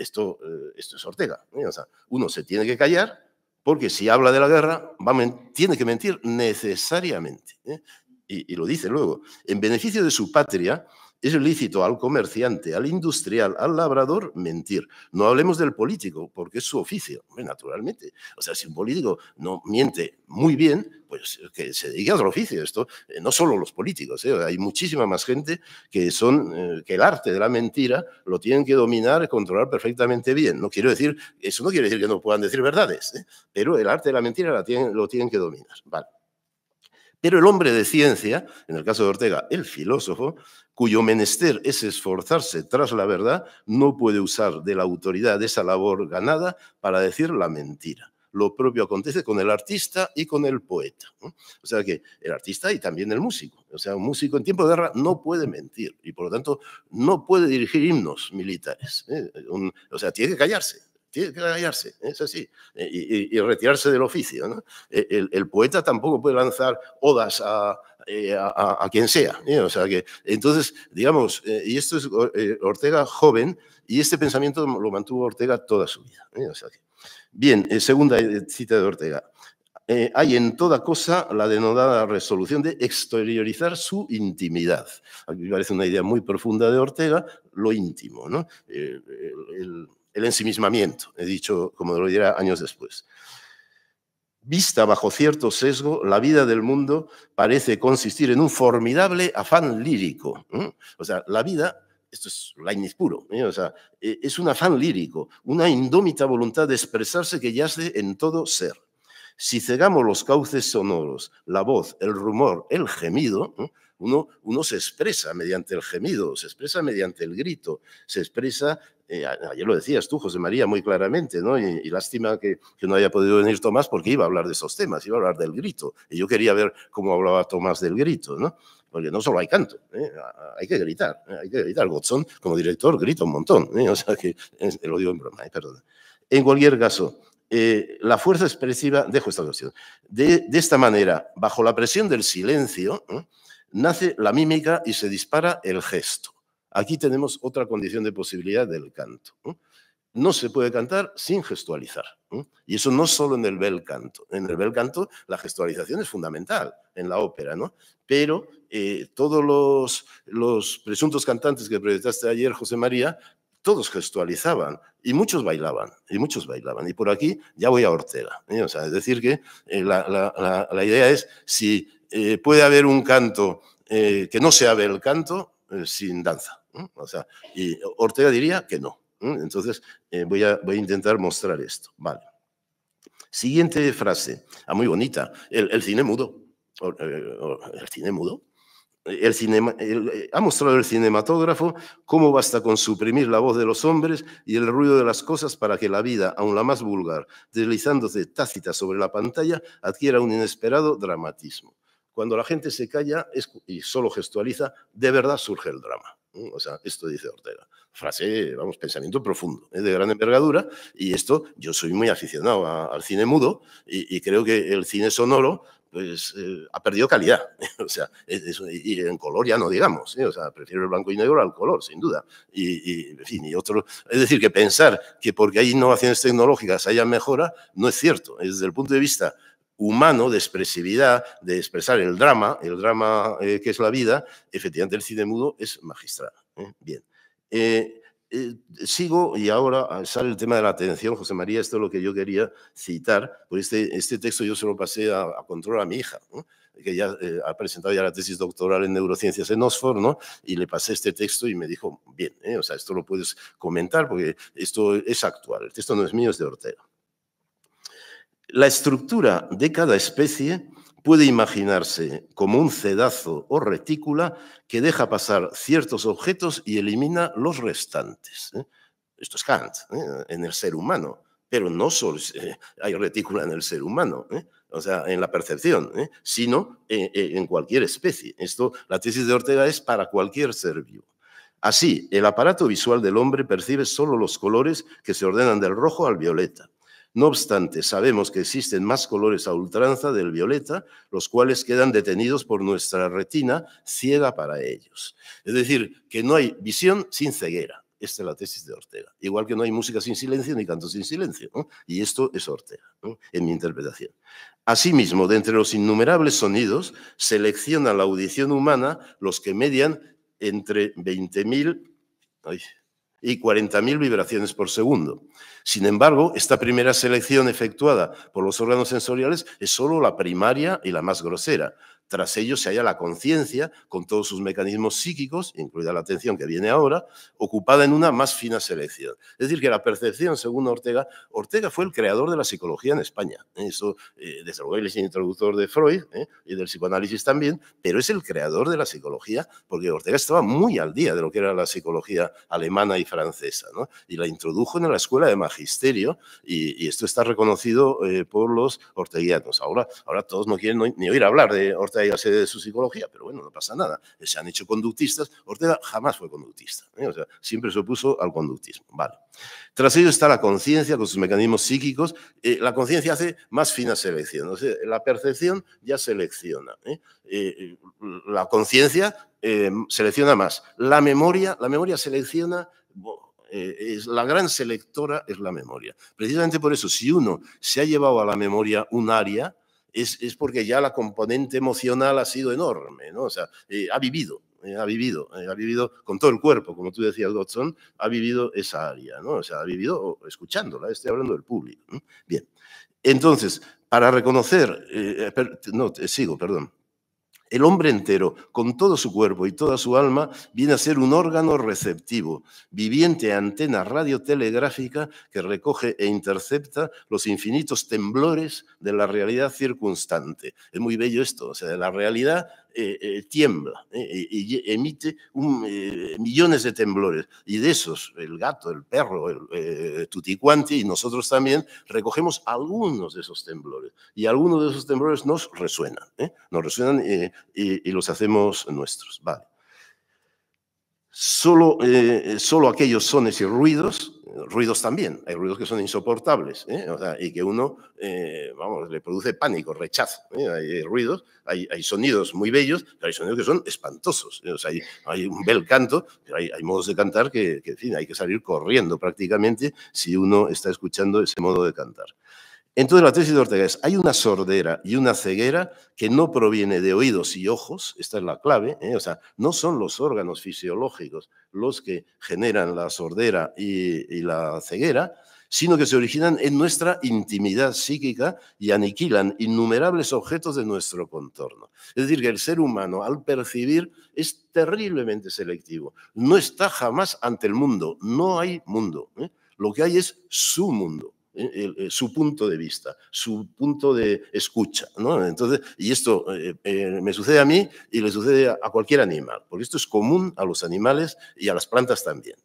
esto, eh, esto es Ortega. ¿eh? O sea, uno se tiene que callar porque si habla de la guerra, va tiene que mentir necesariamente. ¿eh? y, lo dice luego, en beneficio de su patria, es lícito al comerciante, al industrial, al labrador mentir. No hablemos del político, porque es su oficio, naturalmente. O sea, si un político no miente muy bien, pues eh, que se dedique a otro oficio. Esto eh, no solo los políticos, eh, hay muchísima más gente que son que el arte de la mentira lo tienen que dominar y controlar perfectamente bien. No quiero decir, eso no quiere decir que no puedan decir verdades, pero el arte de la mentira la lo tienen que dominar. Vale. Pero el hombre de ciencia, en el caso de Ortega, el filósofo, cuyo menester es esforzarse tras la verdad, no puede usar de la autoridad de esa labor ganada para decir la mentira. Lo propio acontece con el artista y con el poeta. O sea que el artista y también el músico. O sea, un músico en tiempo de guerra no puede mentir y por lo tanto no puede dirigir himnos militares. ¿eh? o sea, tiene que callarse tiene que callarse, es ¿Eh? así, eh, y, retirarse del oficio. E, el, poeta tampoco puede lanzar odas a, eh, quien sea. O sea que, entonces, digamos, y esto es Ortega joven, y este pensamiento lo mantuvo Ortega toda su vida. bien, segunda cita de Ortega. hay en toda cosa la denodada resolución de exteriorizar su intimidad. Aquí parece una idea muy profunda de Ortega, lo íntimo, ¿no? el ensimismamiento, he dicho, como lo dirá años después. Vista bajo cierto sesgo, la vida del mundo parece consistir en un formidable afán lírico. O sea, la vida, esto es la puro, ¿eh? o sea, e, es un afán lírico, una indómita voluntad de expresarse que yace en todo ser. Si cegamos los cauces sonoros, la voz, el rumor, el gemido, uno, uno se expresa mediante el gemido, se expresa mediante el grito, se expresa eh, ayer lo decías tú, José María, muy claramente, ¿no? Y, lástima que, no haya podido venir Tomás porque iba a hablar de esos temas, iba a hablar del grito. Y yo quería ver cómo hablaba Tomás del grito, ¿no? Porque no solo hay canto, ¿eh? hay que gritar, ¿eh? hay que gritar. Gotzón, como director, grita un montón, o sea que lo digo en broma, perdón. En cualquier caso, la fuerza expresiva, dejo esta cuestión, de, de, esta manera, bajo la presión del silencio, nace la mímica y se dispara el gesto. Aquí tenemos otra condición de posibilidad del canto. No se puede cantar sin gestualizar. Y eso no solo en el bel canto. En el bel canto la gestualización es fundamental en la ópera, ¿no? Pero eh, todos los, los presuntos cantantes que presentaste ayer, José María, todos gestualizaban y muchos bailaban, y muchos bailaban. Y por aquí ya voy a Ortega. ¿eh? O es decir, que eh, la, idea es si eh, puede haber un canto eh, que no se sea el canto eh, sin danza. O sea, y Ortega diría que no. Entonces, voy a, intentar mostrar esto. Vale. Siguiente frase, ah, muy bonita, el, cine mudo. ¿El cine mudo? ha mostrado el cinematógrafo cómo basta con suprimir la voz de los hombres y el ruido de las cosas para que la vida, aún la más vulgar, deslizándose tácita sobre la pantalla, adquiera un inesperado dramatismo. Cuando la gente se calla y solo gestualiza, de verdad surge el drama. O sea, esto dice Ortega. Frase, vamos, pensamiento profundo, ¿eh? de gran envergadura. Y esto, yo soy muy aficionado al cine mudo y, creo que el cine sonoro pues, eh, ha perdido calidad. o sea, y en color ya no digamos. ¿eh? O sea, prefiero el blanco y negro al color, sin duda. Y, y otro. Es decir, que pensar que porque hay innovaciones tecnológicas haya mejora no es cierto. Desde el punto de vista humano de expresividad, de expresar el drama, el drama eh, que es la vida, efectivamente el cine mudo es magistral. ¿eh? Bien. Eh, sigo y ahora sale el tema de la atención, José María, esto es lo que yo quería citar, porque este, este texto yo se lo pasé a, control a mi hija. que ya ha presentado ya la tesis doctoral en neurociencias en Oxford, ¿no? Y le pasé este texto y me dijo, bien, o sea, esto lo puedes comentar porque esto es actual, el texto no es mío, es de Ortega. La estructura de cada especie puede imaginarse como un cedazo o retícula que deja pasar ciertos objetos y elimina los restantes. ¿eh? Esto es Kant, ¿eh? en el ser humano, pero no solo eh, hay retícula en el ser humano. o sea, en la percepción, sino en, en cualquier especie. Esto, la tesis de Ortega es para cualquier ser vivo. Así, el aparato visual del hombre percibe solo los colores que se ordenan del rojo al violeta. No obstante, sabemos que existen más colores a ultranza del violeta, los cuales quedan detenidos por nuestra retina ciega para ellos. Es decir, que no hay visión sin ceguera. Esta es la tesis de Ortega. Igual que no hay música sin silencio ni canto sin silencio. Y esto es Ortega, en mi interpretación. Asimismo, de entre los innumerables sonidos, selecciona la audición humana los que median entre 20.000 y 40.000 vibraciones por segundo. Sin embargo, esta primera selección efectuada por los órganos sensoriales es solo la primaria y la más grosera, tras ello se halla la conciencia, con todos sus mecanismos psíquicos, incluida la atención que viene ahora, ocupada en una más fina selección. Es decir, que la percepción, según Ortega, Ortega fue el creador de la psicología en España. Eso, eh, desde luego, él es el introductor de Freud ¿eh? y del psicoanálisis también, pero es el creador de la psicología porque Ortega estaba muy al día de lo que era la psicología alemana y francesa, ¿no? y la introdujo en la escuela de magisterio, y, esto está reconocido eh, por los orteguianos. Ahora, ahora todos no quieren ni oír hablar de Ortega hace la sede de su psicología, pero bueno, no pasa nada. Se han hecho conductistas. Ortega jamás fue conductista, ¿eh? o sea, siempre se opuso al conductismo. Vale. Tras ello está la conciencia con sus mecanismos psíquicos. Eh, la conciencia hace más fina selección. la percepción ya selecciona. ¿eh? la conciencia selecciona más. La memoria, la memoria selecciona. es la gran selectora es la memoria. Precisamente por eso, si uno se ha llevado a la memoria un área, es, porque ya la componente emocional ha sido enorme, ¿no? O sea, eh, ha vivido, eh, ha vivido, eh, ha vivido con todo el cuerpo, como tú decías, watson ha vivido esa área, ¿no? O sea, ha vivido escuchándola, estoy hablando del público. Bien, entonces, para reconocer, no, sigo, perdón el hombre entero, con todo su cuerpo y toda su alma, viene a ser un órgano receptivo, viviente antena radiotelegráfica que recoge e intercepta los infinitos temblores de la realidad circunstante. Es muy bello esto, o sea, de la realidad eh, eh, tiembla ¿eh? y emite millones de temblores. Y de esos, el gato, el perro, el tuticuante y nosotros también recogemos algunos de esos temblores. Y algunos de esos temblores nos resuenan, nos resuenan y, los hacemos nuestros. Vale. Solo, solo, aquellos sones y ruidos ruidos también, hay ruidos que son insoportables ¿eh? y que uno, eh, vamos, le produce pánico, rechazo. ¿eh? Hay ruidos, hay, sonidos muy bellos, pero hay sonidos que son espantosos. hay, un bel canto, pero hay, modos de cantar que, que, fin, hay que salir corriendo prácticamente si uno está escuchando ese modo de cantar. Entonces la tesis de Ortega es, hay una sordera y una ceguera que no proviene de oídos y ojos, esta es la clave, ¿eh? o sea, no son los órganos fisiológicos los que generan la sordera y, la ceguera, sino que se originan en nuestra intimidad psíquica y aniquilan innumerables objetos de nuestro contorno. Es decir, que el ser humano al percibir es terriblemente selectivo, no está jamás ante el mundo, no hay mundo, ¿eh? lo que hay es su mundo. Eh, eh, su punto de vista, su punto de escucha. ¿no? Entonces, y esto eh, me sucede a mí y le sucede a, cualquier animal, porque esto es común a los animales y a las plantas también.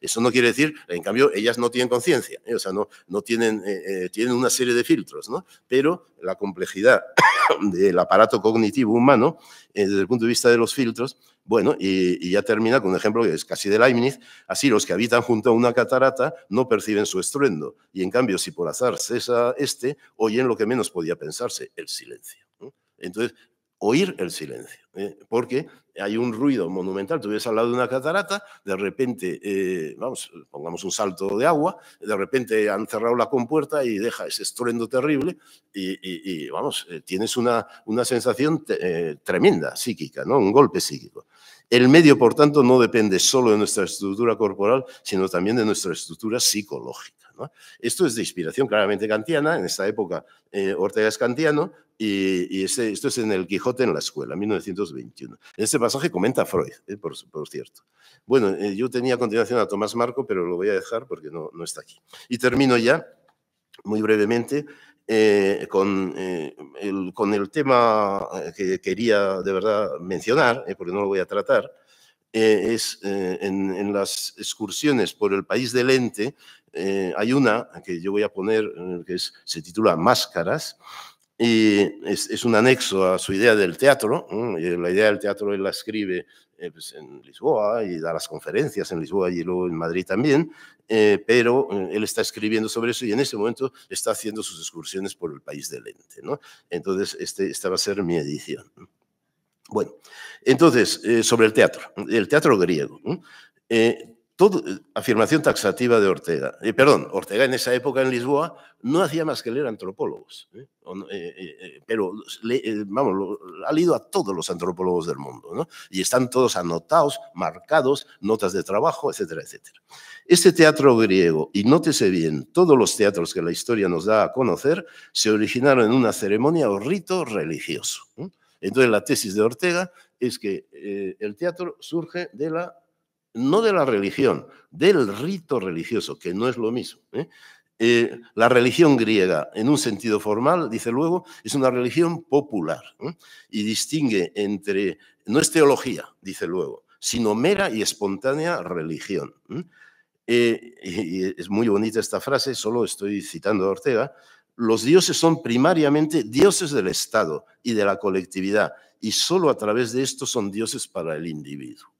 eso no quiere decir, en cambio, ellas no tienen conciencia, o sea, no, no tienen, tienen una serie de filtros, ¿no? pero la complejidad del aparato cognitivo humano, desde el punto de vista de los filtros, bueno, y, ya termina con un ejemplo que es casi de Leibniz. Así los que habitan junto a una catarata no perciben su estruendo. Y en cambio, si por azar cesa este, oyen lo que menos podía pensarse, el silencio. Entonces, oír el silencio, ¿eh? porque hay un ruido monumental. Tú ves al lado de una catarata, de repente, eh, vamos, pongamos un salto de agua, de repente han cerrado la compuerta y deja ese estruendo terrible y, vamos, eh, tienes una, una sensación tremenda, psíquica, ¿no? Un golpe psíquico. El medio, por tanto, no depende solo de nuestra estructura corporal, sino también de nuestra estructura psicológica. Esto es de inspiración claramente kantiana, en esta época eh, Ortega es kantiano, y, este, esto es en El Quijote en la escuela, 1921. En este pasaje comenta Freud, eh, por, cierto. Bueno, eh, yo tenía a continuación a Tomás Marco, pero lo voy a dejar porque no está aquí. Y termino ya muy brevemente eh, eh, con, el, tema eh, que quería de verdad mencionar, porque no lo voy a tratar, es en, las excursiones por el país del ente, hay una que yo voy a poner, que se titula Máscaras, y es, es, un anexo a su idea del teatro. La idea del teatro él la escribe eh, pues, en Lisboa y da las conferencias en Lisboa y luego en Madrid también, eh, pero eh, él está escribiendo sobre eso y en ese momento está haciendo sus excursiones por el país del ente. ¿no? Entonces, este, esta va a ser mi edición. Bueno, entonces, sobre el teatro, el teatro griego. Todo, eh, afirmación taxativa de Ortega. Eh, perdón, Ortega en esa época en Lisboa no hacía más que leer antropólogos, ¿eh? pero vamos, ha leído a todos los antropólogos del mundo, ¿no? Y están todos anotados, marcados, notas de trabajo, etcétera, etcétera. Este teatro griego, y nótese bien, todos los teatros que la historia nos da a conocer, se originaron en una ceremonia o rito religioso. Entonces la tesis de Ortega es que el teatro surge de la no de la religión, del rito religioso, que no es lo mismo. ¿eh? Eh, la religión griega, en un sentido formal, dice luego, es una religión popular ¿eh? y distingue entre, no es teología, dice luego, sino mera y espontánea religión. Y es muy bonita esta frase, solo estoy citando a Ortega. Los dioses son primariamente dioses del Estado y de la colectividad, y solo a través de esto son dioses para el individuo.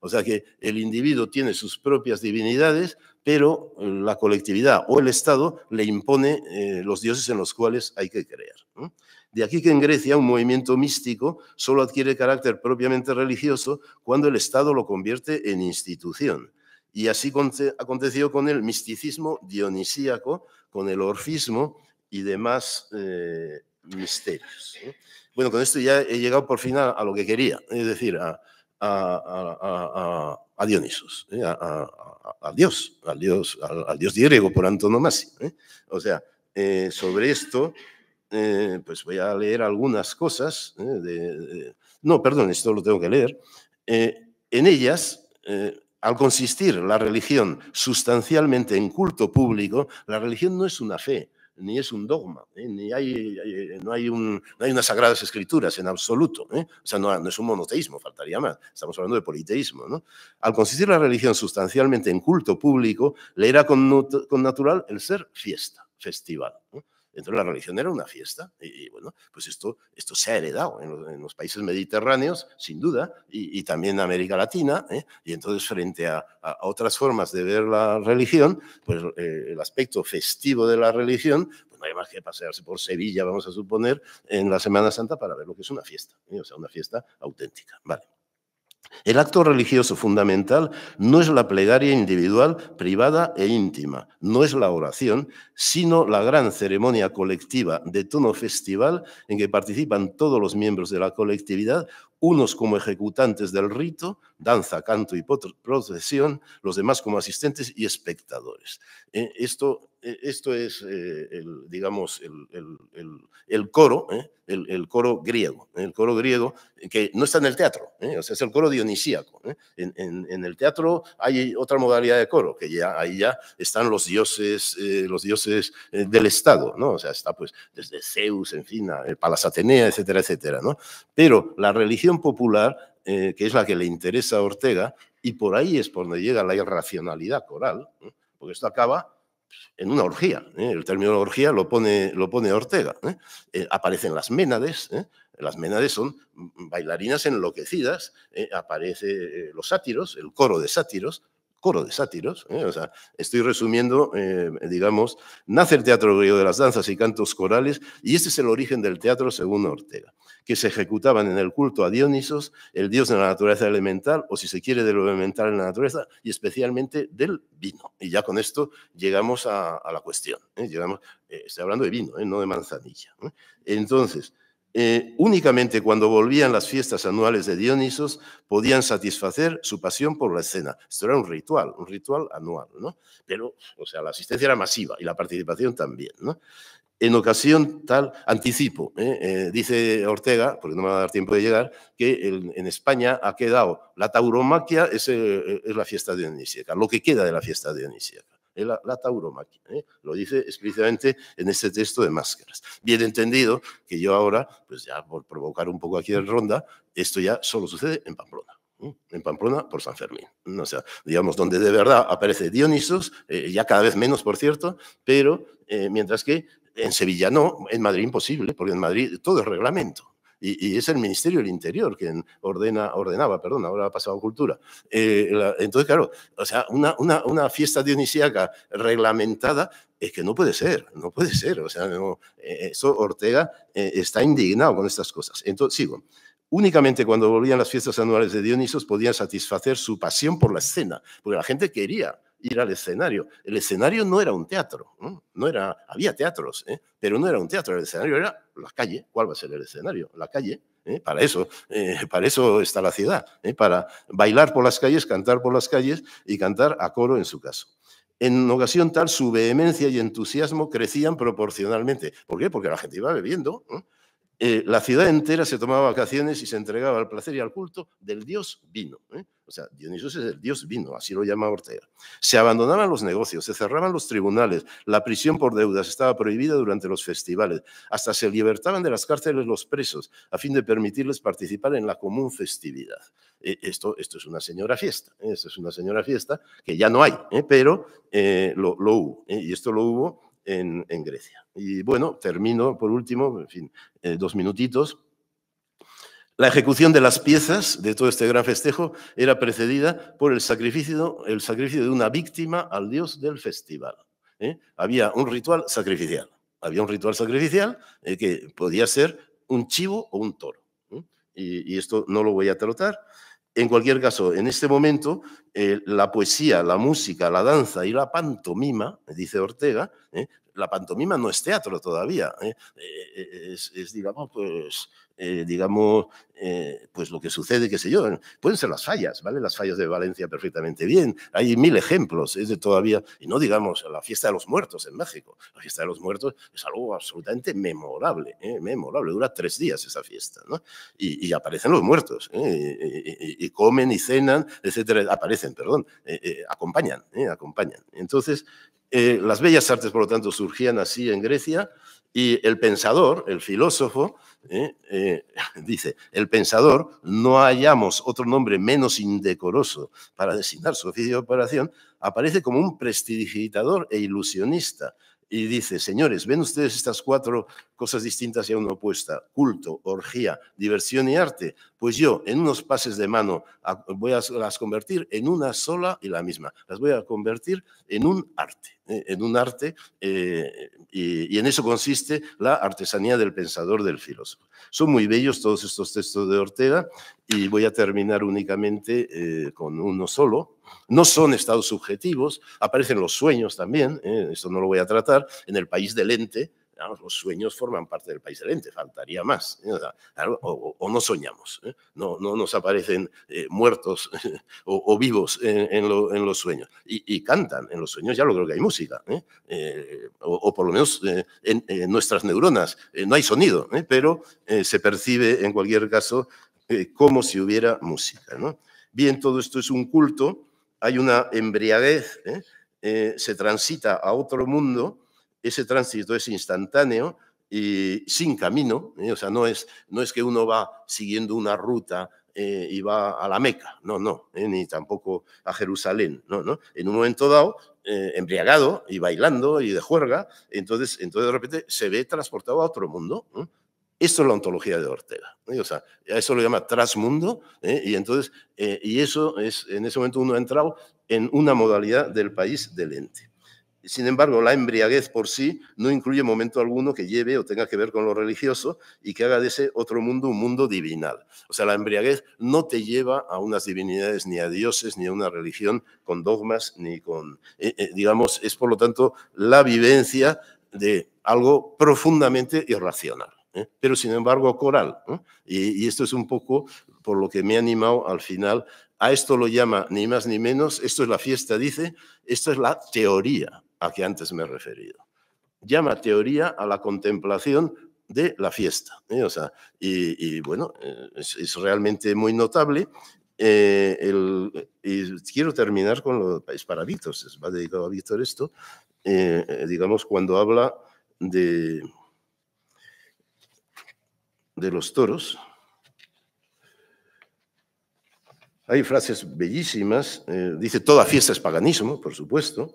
O sea que el individuo tiene sus propias divinidades, pero eh, la colectividad o el Estado le impone eh, los dioses en los cuales hay que creer. De aquí que en Grecia un movimiento místico solo adquiere carácter propiamente religioso cuando el Estado lo convierte en institución. Y así aconteció con el misticismo dionisíaco, con el orfismo y demás eh, misterios. Bueno, con esto ya he llegado por fin a lo que quería, es decir, a, a, Dionisos, ¿eh? a, Dios, al Dios, al, Dios por antonomasia. ¿eh? O sea, eh, sobre esto, pues voy a leer algunas cosas. no, perdón, esto lo tengo que leer. en ellas, al consistir la religión sustancialmente en culto público, la religión no es una fe, ni es un dogma, ¿eh? ni hay, eh, no, hay hay unas sagradas escrituras en absoluto. ¿eh? O sea, no, es un monoteísmo, faltaría más. Estamos hablando de politeísmo. ¿no? Al consistir la religión sustancialmente en culto público, le era con, con natural el ser fiesta, festival. ¿no? Entonces la religión era una fiesta y, bueno, pues esto, esto se ha heredado en los, países mediterráneos, sin duda, y, también en América Latina. ¿eh? Y entonces frente a, otras formas de ver la religión, pues eh, el aspecto festivo de la religión, pues no hay más que pasearse por Sevilla, vamos a suponer, en la Semana Santa para ver lo que es una fiesta, ¿eh? o sea, una fiesta auténtica. Vale. El acto religioso fundamental no es la plegaria individual, privada e íntima, no es la oración, sino la gran ceremonia colectiva de tono festival en que participan todos los miembros de la colectividad, unos como ejecutantes del rito, danza, canto y procesión, los demás como asistentes y espectadores. Eh, esto e, esto es, eh, el, digamos, el, coro, ¿eh? el, coro griego, el coro griego eh, que no está en el teatro, o sea, es el coro dionisíaco. En, el teatro hay otra modalidad de coro, que ya ahí ya están los dioses, los dioses del Estado, ¿no? O sea, está pues desde Zeus, en fin, a Palas Atenea, etcétera, etcétera, ¿no? Pero la religión popular, que es la que le interesa a Ortega, y por ahí es por donde llega la irracionalidad coral, porque esto acaba en una orgía. ¿eh? El término orgía lo pone, pone Ortega. ¿eh? Eh, aparecen las ménades. Las ménades son bailarinas enloquecidas. aparece los sátiros, el coro de sátiros. Coro de sátiros. O sea, estoy resumiendo, digamos, nace el teatro griego de las danzas y cantos corales y este es el origen del teatro según Ortega que se ejecutaban en el culto a Dionisos, el dios de la naturaleza elemental, o si se quiere de lo elemental en la naturaleza, y especialmente del vino. Y ya con esto llegamos a, la cuestión. ¿eh? Eh, estoy hablando de vino, ¿eh? no de manzanilla. Entonces, únicamente cuando volvían las fiestas anuales de Dionisos podían satisfacer su pasión por la escena. Esto era un ritual, un ritual anual, ¿no? Pero, o sea, la asistencia era masiva y la participación también, ¿no? En ocasión tal, anticipo, ¿eh? Eh, dice Ortega, porque no me va a dar tiempo de llegar, que en España ha quedado la tauromaquia, eh, es, la fiesta dionisíaca, lo que queda de la fiesta dionisíaca. La, la, tauromaquia. Lo dice explícitamente en este texto de Máscaras. Bien entendido que yo ahora, pues ya por provocar un poco aquí en ronda, esto ya solo sucede en Pamplona. En Pamplona por San Fermín. O sea, digamos, donde de verdad aparece Dionisos, ya cada vez menos, por cierto, pero mientras que en Sevilla no, en Madrid imposible, porque en Madrid todo es reglamento. Y, es el Ministerio del Interior quien ordena, ordenaba, perdón, ahora ha pasado cultura. Eh, entonces, claro, o sea, una, una, fiesta dionisíaca reglamentada es que no puede ser, no puede ser. O sea, eh, eso Ortega eh, está indignado con estas cosas. Entonces, sigo. Únicamente cuando volvían las fiestas anuales de Dionisos podían satisfacer su pasión por la escena, porque la gente quería ir al escenario. El escenario no era un teatro, no, era, había teatros, ¿eh? pero no era un teatro, el escenario era la calle. ¿Cuál va a ser el escenario? La calle. ¿eh? Para eso, eh, para eso está la ciudad, para bailar por las calles, cantar por las calles y cantar a coro en su caso. En ocasión tal, su vehemencia y entusiasmo crecían proporcionalmente. ¿Por qué? Porque la gente iba bebiendo. la ciudad entera se tomaba vacaciones y se entregaba al placer y al culto del dios vino. O sea, es el dios vino, así lo llama Ortega. Se abandonaban los negocios, se cerraban los tribunales, la prisión por deudas estaba prohibida durante los festivales, hasta se libertaban de las cárceles los presos a fin de permitirles participar en la común festividad. Eh, esto, esto es una señora fiesta, ¿eh? esto es una señora fiesta que ya no hay, ¿eh? pero lo, hubo, y esto lo hubo en, en, Grecia. Y bueno, termino por último, en fin, dos minutitos la ejecución de las piezas de todo este gran festejo era precedida por el sacrificio, el sacrificio de una víctima al dios del festival. ¿eh? Había un ritual sacrificial. Había un ritual sacrificial eh, que podía ser un chivo o un toro. ¿eh? Y, y, esto no lo voy a tratar. En cualquier caso, en este momento, la poesía, la música, la danza y la pantomima, dice Ortega, la pantomima no es teatro todavía, ¿eh? Eh, eh, es, digamos, pues, digamos, pues lo que sucede, qué sé yo, pueden ser las fallas, ¿vale? Las fallas de Valencia perfectamente bien, hay mil ejemplos, es de todavía, y no digamos la fiesta de los muertos en México, la fiesta de los muertos es algo absolutamente memorable, memorable, dura tres días esa fiesta, ¿no? Y, aparecen los muertos, y, y, comen y cenan, etcétera, aparecen, perdón, acompañan, acompañan. Entonces, eh, las bellas artes, por lo tanto, surgían así en Grecia y el pensador, el filósofo, eh, eh, dice, el pensador, no hallamos otro nombre menos indecoroso para designar su oficio de operación, aparece como un prestidigitador e ilusionista, y dice, señores, ven ustedes estas cuatro cosas distintas y a una opuesta, culto, orgía, diversión y arte, pues yo en unos pases de mano voy a las convertir en una sola y la misma, las voy a convertir en un arte, eh, en un arte, eh, y, en eso consiste la artesanía del pensador, del filósofo. Son muy bellos todos estos textos de Ortega y voy a terminar únicamente eh, con uno solo, no son estados subjetivos, aparecen los sueños también, ¿eh? esto no lo voy a tratar, en el país del ente, los sueños forman parte del país del ente, faltaría más. ¿eh? o, no soñamos, ¿eh? no, nos aparecen muertos o, vivos en, los sueños. Y, cantan, en los sueños ya lo creo que hay música, o, por lo menos en, nuestras neuronas no hay sonido, pero se percibe en cualquier caso como si hubiera música. Bien, todo esto es un culto hay una embriaguez, ¿eh? Eh, se transita a otro mundo, ese tránsito es instantáneo y sin camino, ¿eh? o sea, no es, no es que uno va siguiendo una ruta y va a la Meca, no, no, ni tampoco a Jerusalén, no, no, en un momento dado, embriagado y bailando y de juerga, entonces, entonces de repente se ve transportado a otro mundo. Esto es la ontología de Ortega. O sea, eso lo llama trasmundo, ¿eh? y entonces, eh, y eso es, en ese momento uno ha entrado en una modalidad del país del ente. Sin embargo, la embriaguez por sí no incluye momento alguno que lleve o tenga que ver con lo religioso y que haga de ese otro mundo un mundo divinal. O sea, la embriaguez no te lleva a unas divinidades, ni a dioses, ni a una religión con dogmas, ni con, eh, digamos, es por lo tanto la vivencia de algo profundamente irracional. ¿eh? pero sin embargo coral. ¿eh? Y, esto es un poco por lo que me ha animado al final. A esto lo llama ni más ni menos, esto es la fiesta, dice, esto es la teoría a que antes me he referido. Llama teoría a la contemplación de la fiesta. ¿eh? y, bueno, es, realmente muy notable y quiero terminar con los es para Víctor, Se va dedicado a Víctor esto, digamos, cuando habla de, de los toros. Hay frases bellísimas, eh, dice, toda fiesta es paganismo, por supuesto.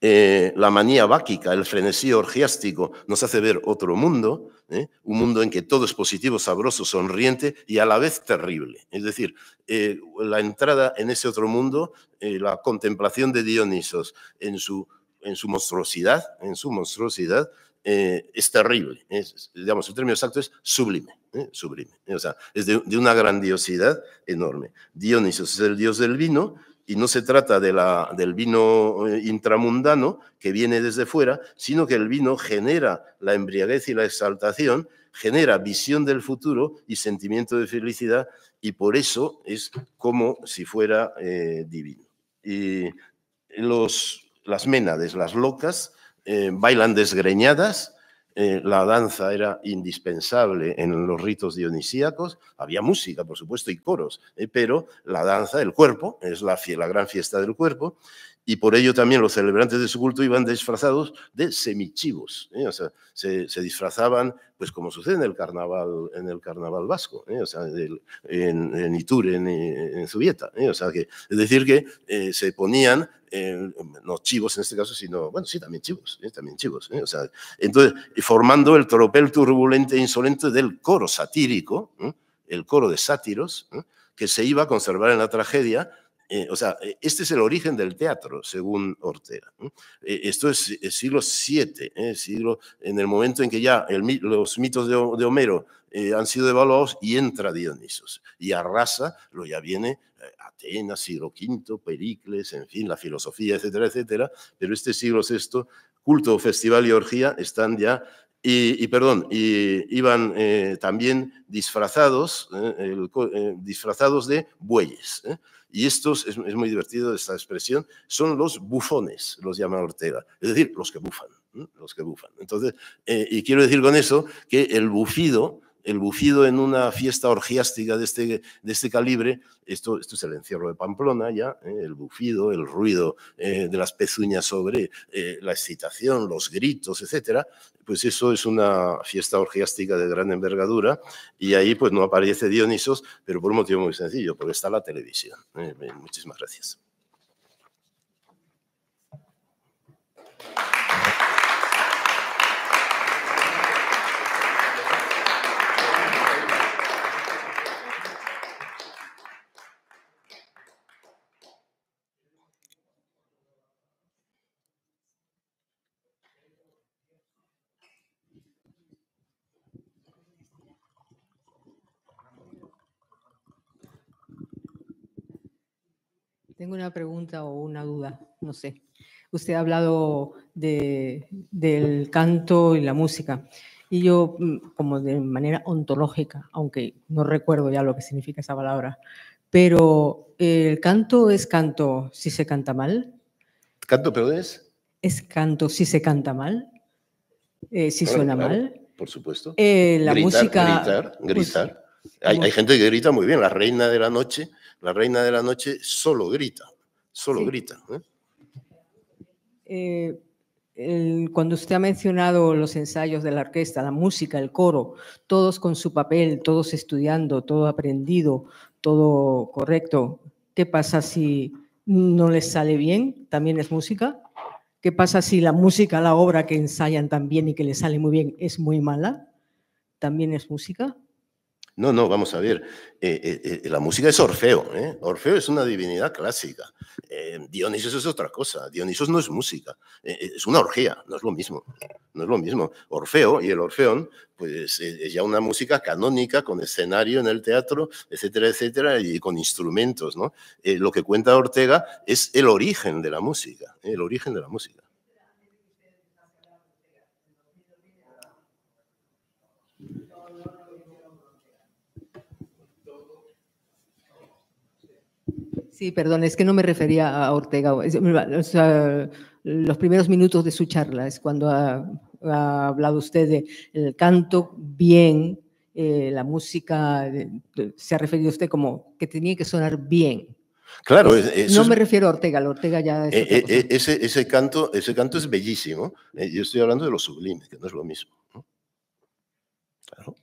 Eh, la manía báquica, el frenesí orgiástico nos hace ver otro mundo, eh, un mundo en que todo es positivo, sabroso, sonriente y a la vez terrible. Es decir, la entrada en ese otro mundo, la contemplación de Dionisos en su, en su monstruosidad, en su monstruosidad, eh, es terrible. digamos, el término exacto es sublime. ¿eh? sublime. ¿eh? O sea, es de, una grandiosidad enorme. Dionisos es el dios del vino y no se trata de la, del vino intramundano que viene desde fuera, sino que el vino genera la embriaguez y la exaltación, genera visión del futuro y sentimiento de felicidad y por eso es como si fuera divino. Y los, las ménades, las locas, eh, bailan desgreñadas, eh, la danza era indispensable en los ritos dionisíacos, había música, por supuesto, y coros, eh, pero la danza, el cuerpo, es la, la gran fiesta del cuerpo, y por ello también los celebrantes de su culto iban disfrazados de semichivos, ¿eh? o sea, se, disfrazaban, pues como sucede en el carnaval, en el carnaval vasco, ¿eh? o sea, en, en, en, en Zubieta, ¿eh? o sea, que, es decir, que se ponían, no chivos en este caso, sino, bueno, sí, también chivos, también chivos, o sea, entonces, formando el tropel turbulente e insolente del coro satírico, el coro de sátiros, que se iba a conservar en la tragedia, eh, o sea, eh, este es el origen del teatro, según Ortega. Eh, esto es, el siglo VII, siglo, en el momento en que ya los mitos de, Homero han sido evaluados y entra Dionisos y arrasa, lo ya viene Atenas, siglo V, Pericles, en fin, la filosofía, etcétera, etcétera. Pero este siglo VI, culto, festival y orgía están ya y, perdón, y iban también disfrazados, disfrazados de bueyes y estos, es, muy divertido esta expresión, son los bufones, los llama Ortega, es decir, los que bufan, los que bufan. Entonces, eh, y quiero decir con eso que el bufido el bufido en una fiesta orgiástica de este, de este calibre, esto, esto es el encierro de Pamplona ya, ¿eh? el bufido, el ruido eh, de las pezuñas sobre eh, la excitación, los gritos, etcétera, pues eso es una fiesta orgiástica de gran envergadura y ahí pues no aparece Dionisos, pero por un motivo muy sencillo, porque está la televisión. muchísimas gracias. o una duda, no sé. Usted ha hablado del canto y la música. Y yo, mm, como de manera ontológica, aunque no recuerdo ya lo que significa esa palabra, pero el canto es canto si se canta mal. ¿Canto, pero es? Es canto si se canta mal, eh, si suena ah, mal. Por supuesto. Eh, la música. Gritar, pues, gritar. hay gente que grita muy bien. La reina de la noche, la reina de la noche solo grita solo grita. Eh, cuando usted ha mencionado los ensayos de la orquesta, la música, el coro, todos con su papel, todos estudiando, todo aprendido, todo correcto, ¿qué pasa si no les sale bien? ¿También es música? ¿Qué pasa si la música, la obra que ensayan tan bien y que les sale muy bien es muy mala? ¿También es música? No, no, vamos a ver. Eh, eh, eh, la música es Orfeo. Orfeo es una divinidad clásica. Dionisos es otra cosa. Dionisos no es música. es una orgía. No es lo mismo. No es lo mismo. Orfeo y el Orfeón, pues es ya una música canónica con escenario en el teatro, etcétera, etcétera, y con instrumentos. ¿no? lo que cuenta Ortega es el origen de la música. el origen de la música. Sí, perdón, es que no me refería a Ortega. los primeros minutos de su charla es cuando ha, hablado usted del el canto bien, eh, la música, se ha referido usted como que tenía que sonar bien. Claro, no me refiero a Ortega, Ortega ya es eh, eh, ese, ese, canto, ese canto es bellísimo. Yo estoy hablando de lo sublime, que no es lo mismo. Claro.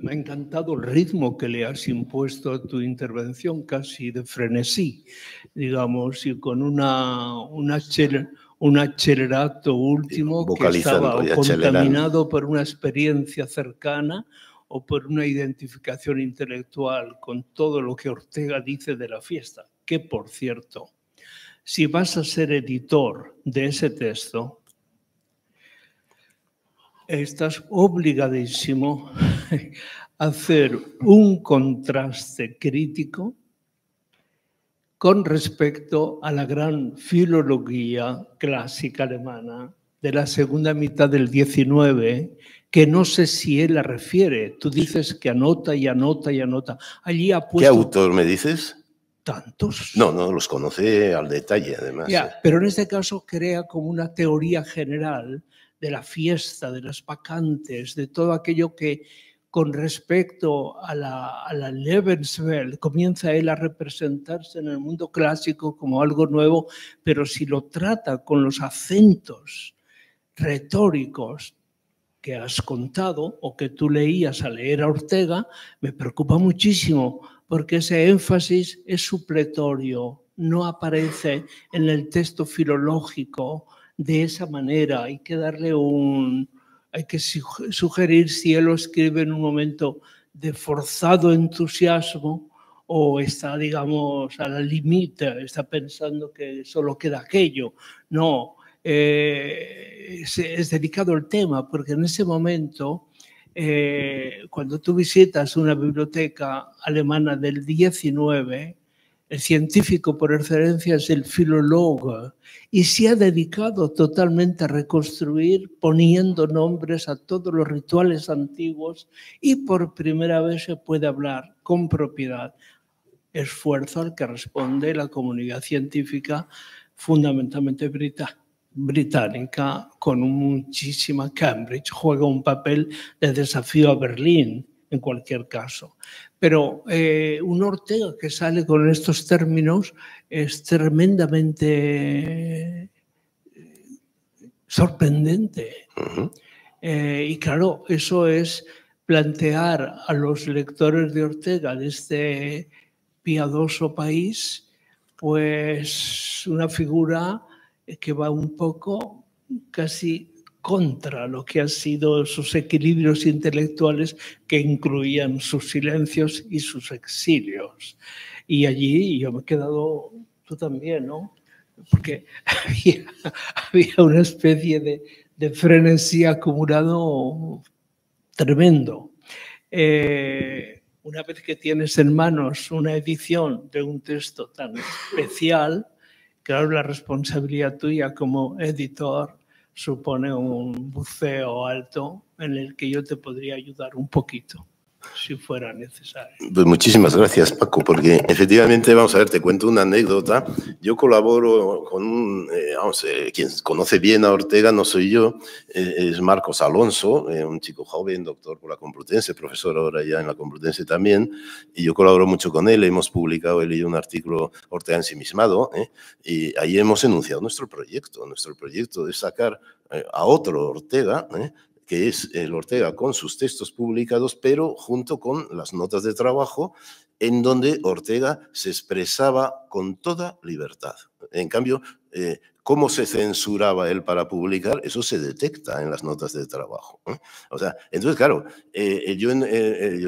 me ha encantado el ritmo que le has impuesto a tu intervención, casi de frenesí, digamos, y con una, una, un acelerato último que estaba contaminado por una experiencia cercana o por una identificación intelectual con todo lo que Ortega dice de la fiesta, que por cierto, si vas a ser editor de ese texto, estás obligadísimo a hacer un contraste crítico con respecto a la gran filología clásica alemana de la segunda mitad del 19, que no sé si él la refiere. Tú dices que anota y anota y anota. Allí ¿Qué autor me dices? Tantos. No, no, los conoce al detalle, además. Ya, ¿eh? pero en este caso crea como una teoría general de la fiesta, de las vacantes, de todo aquello que con respecto a la, a la Lebenswelt, comienza él a representarse en el mundo clásico como algo nuevo, pero si lo trata con los acentos retóricos que has contado o que tú leías al leer a Ortega, me preocupa muchísimo, porque ese énfasis es supletorio, no aparece en el texto filológico de esa manera, hay que darle un, hay que sugerir si él lo escribe en un momento de forzado entusiasmo o está, digamos, a la limita, está pensando que solo queda aquello. No, eh, es, delicado el tema porque en ese momento, eh, cuando tú visitas una biblioteca alemana del 19, el científico por excelencia es el filólogo y se ha dedicado totalmente a reconstruir poniendo nombres a todos los rituales antiguos y por primera vez se puede hablar con propiedad, esfuerzo al que responde la comunidad científica fundamentalmente británica británica con muchísima Cambridge juega un papel de desafío a Berlín en cualquier caso. Pero eh, un Ortega que sale con estos términos es tremendamente eh, sorprendente. Eh, y claro, eso es plantear a los lectores de Ortega de este piadoso país, pues una figura que va un poco casi contra lo que han sido sus equilibrios intelectuales que incluían sus silencios y sus exilios. Y allí yo me he quedado, tú también, ¿no? Porque había, una especie de, de, frenesí acumulado tremendo. Eh, una vez que tienes en manos una edición de un texto tan especial, claro, la responsabilidad tuya como editor supone un buceo alto en el que yo te podría ayudar un poquito si fuera necesario. Pues muchísimas gracias, Paco, porque efectivamente, vamos a ver, te cuento una anécdota. Yo colaboro con eh, vamos, eh, quien conoce bien a Ortega no soy yo, eh, es Marcos Alonso, eh, un chico joven, doctor por la Complutense, profesor ahora ya en la Complutense también, y yo colaboro mucho con él, hemos publicado, y yo un artículo Ortega ensimismado, y ahí hemos enunciado nuestro proyecto, nuestro proyecto de sacar a otro Ortega, que es el Ortega con sus textos publicados, pero junto con las notas de trabajo, en donde Ortega se expresaba con toda libertad. En cambio, eh, cómo se censuraba él para publicar, eso se detecta en las notas de trabajo. ¿eh? O sea, entonces, claro, eh, yo,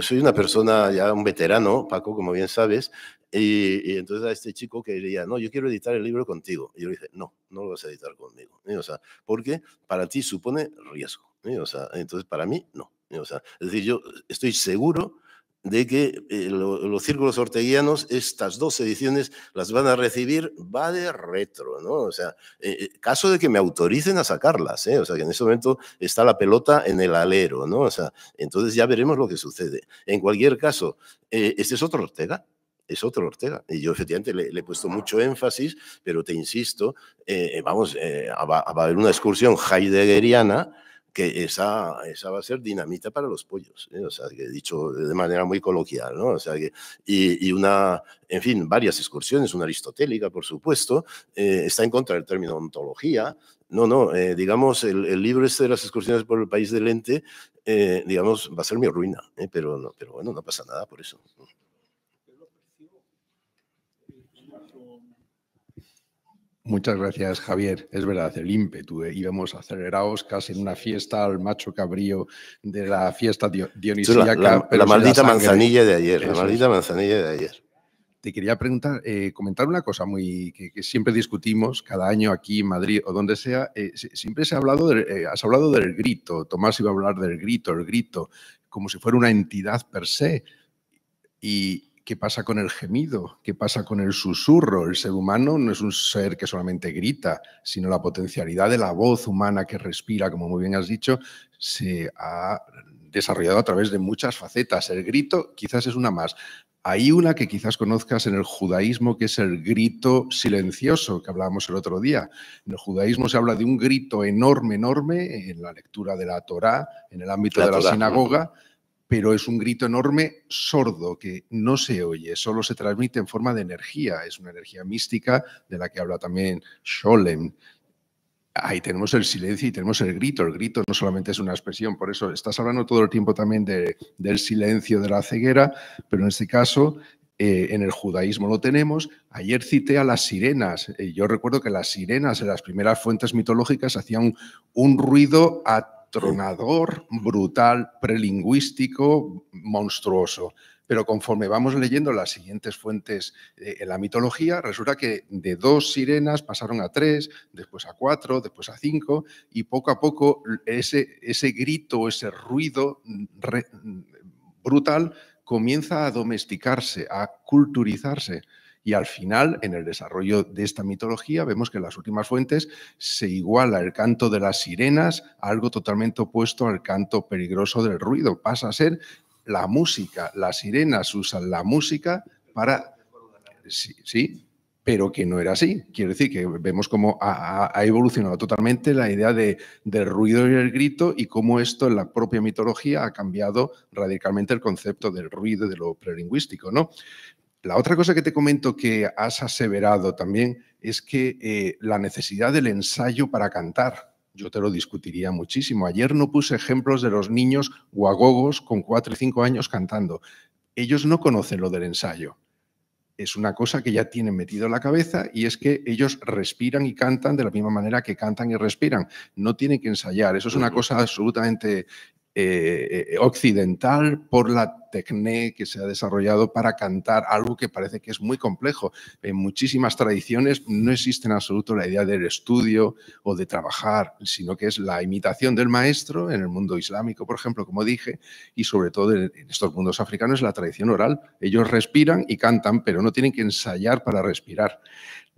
soy una persona, ya un veterano, Paco, como bien sabes, y, entonces a este chico que diría, no, yo quiero editar el libro contigo. Y yo le dije, no, no lo vas a editar conmigo. o sea, porque para ti supone riesgo. ¿eh? O sea, entonces para mí no. ¿eh? O sea, es decir, yo estoy seguro de que eh, los círculos orteguianos estas dos ediciones las van a recibir, va de retro, ¿no? O sea, caso de que me autoricen a sacarlas, ¿eh? O sea, en este momento está la pelota en el alero, ¿no? O sea, entonces ya veremos lo que sucede. En cualquier caso, este es otro Ortega, es otro Ortega. Y yo efectivamente le, he puesto mucho énfasis, pero te insisto, vamos, va, a haber una excursión heideggeriana que esa, esa va a ser dinamita para los pollos, ¿eh? o sea, que he dicho de manera muy coloquial, ¿no? O sea, que, y, una, en fin, varias excursiones, una aristotélica, por supuesto, eh, está en contra del término ontología, no, no, eh, digamos, el, libro este de las excursiones por el país del ente, digamos, va a ser mi ruina, pero, no, pero bueno, no pasa nada por eso. Muchas gracias, Javier. Es verdad, el ímpetu íbamos acelerados casi en una fiesta al macho cabrío de la fiesta dionisíaca. La, maldita manzanilla de ayer, la maldita manzanilla de ayer. Te quería preguntar, eh, comentar una cosa muy que, siempre discutimos cada año aquí en Madrid o donde sea. Eh, siempre se ha hablado eh, has hablado del grito. Tomás iba a hablar del grito, el grito, como si fuera una entidad per se. Y, ¿Qué pasa con el gemido? ¿Qué pasa con el susurro? El ser humano no es un ser que solamente grita, sino la potencialidad de la voz humana que respira, como muy bien has dicho, se ha desarrollado a través de muchas facetas. El grito quizás es una más. Hay una que quizás conozcas en el judaísmo, que es el grito silencioso que hablábamos el otro día. En el judaísmo se habla de un grito enorme, enorme, en la lectura de la Torá, en el ámbito de la sinagoga pero es un grito enorme, sordo, que no se oye, solo se transmite en forma de energía. Es una energía mística de la que habla también Scholem. Ahí tenemos el silencio y tenemos el grito. El grito no solamente es una expresión, por eso estás hablando todo el tiempo también del silencio, de la ceguera, pero en este caso eh, en el judaísmo lo tenemos. Ayer cité a las sirenas. Eh, yo recuerdo que las sirenas en las primeras fuentes mitológicas hacían un, un ruido a tronador brutal, prelingüístico, monstruoso. Pero conforme vamos leyendo las siguientes fuentes eh, en la mitología, resulta que de dos sirenas pasaron a tres, después a cuatro, después a cinco, y poco a poco ese, grito, ese ruido mm, mm, brutal comienza a domesticarse, a culturizarse. Y al final, en el desarrollo de esta mitología, vemos que en las últimas fuentes se iguala el canto de las sirenas a algo totalmente opuesto al canto peligroso del ruido. Pasa a ser la música. Las sirenas usan la música para... Sí, pero que no era así. Quiero decir que vemos cómo ha, evolucionado totalmente la idea de, del ruido y el grito y cómo esto en la propia mitología ha cambiado radicalmente el concepto del ruido y de lo prelingüístico. ¿no? La otra cosa que te comento que has aseverado también es que eh, la necesidad del ensayo para cantar. Yo te lo discutiría muchísimo. Ayer no puse ejemplos de los niños guagogos con 4 y 5 años cantando. Ellos no conocen lo del ensayo. Es una cosa que ya tienen metido en la cabeza y es que ellos respiran y cantan de la misma manera que cantan y respiran. No tienen que ensayar. Eso es una cosa absolutamente eh, eh, occidental por la tecné que se ha desarrollado para cantar algo que parece que es muy complejo. En muchísimas tradiciones no existe en absoluto la idea del estudio o de trabajar, sino que es la imitación del maestro en el mundo islámico, por ejemplo, como dije, y sobre todo en estos mundos africanos la tradición oral. Ellos respiran y cantan, pero no tienen que ensayar para respirar.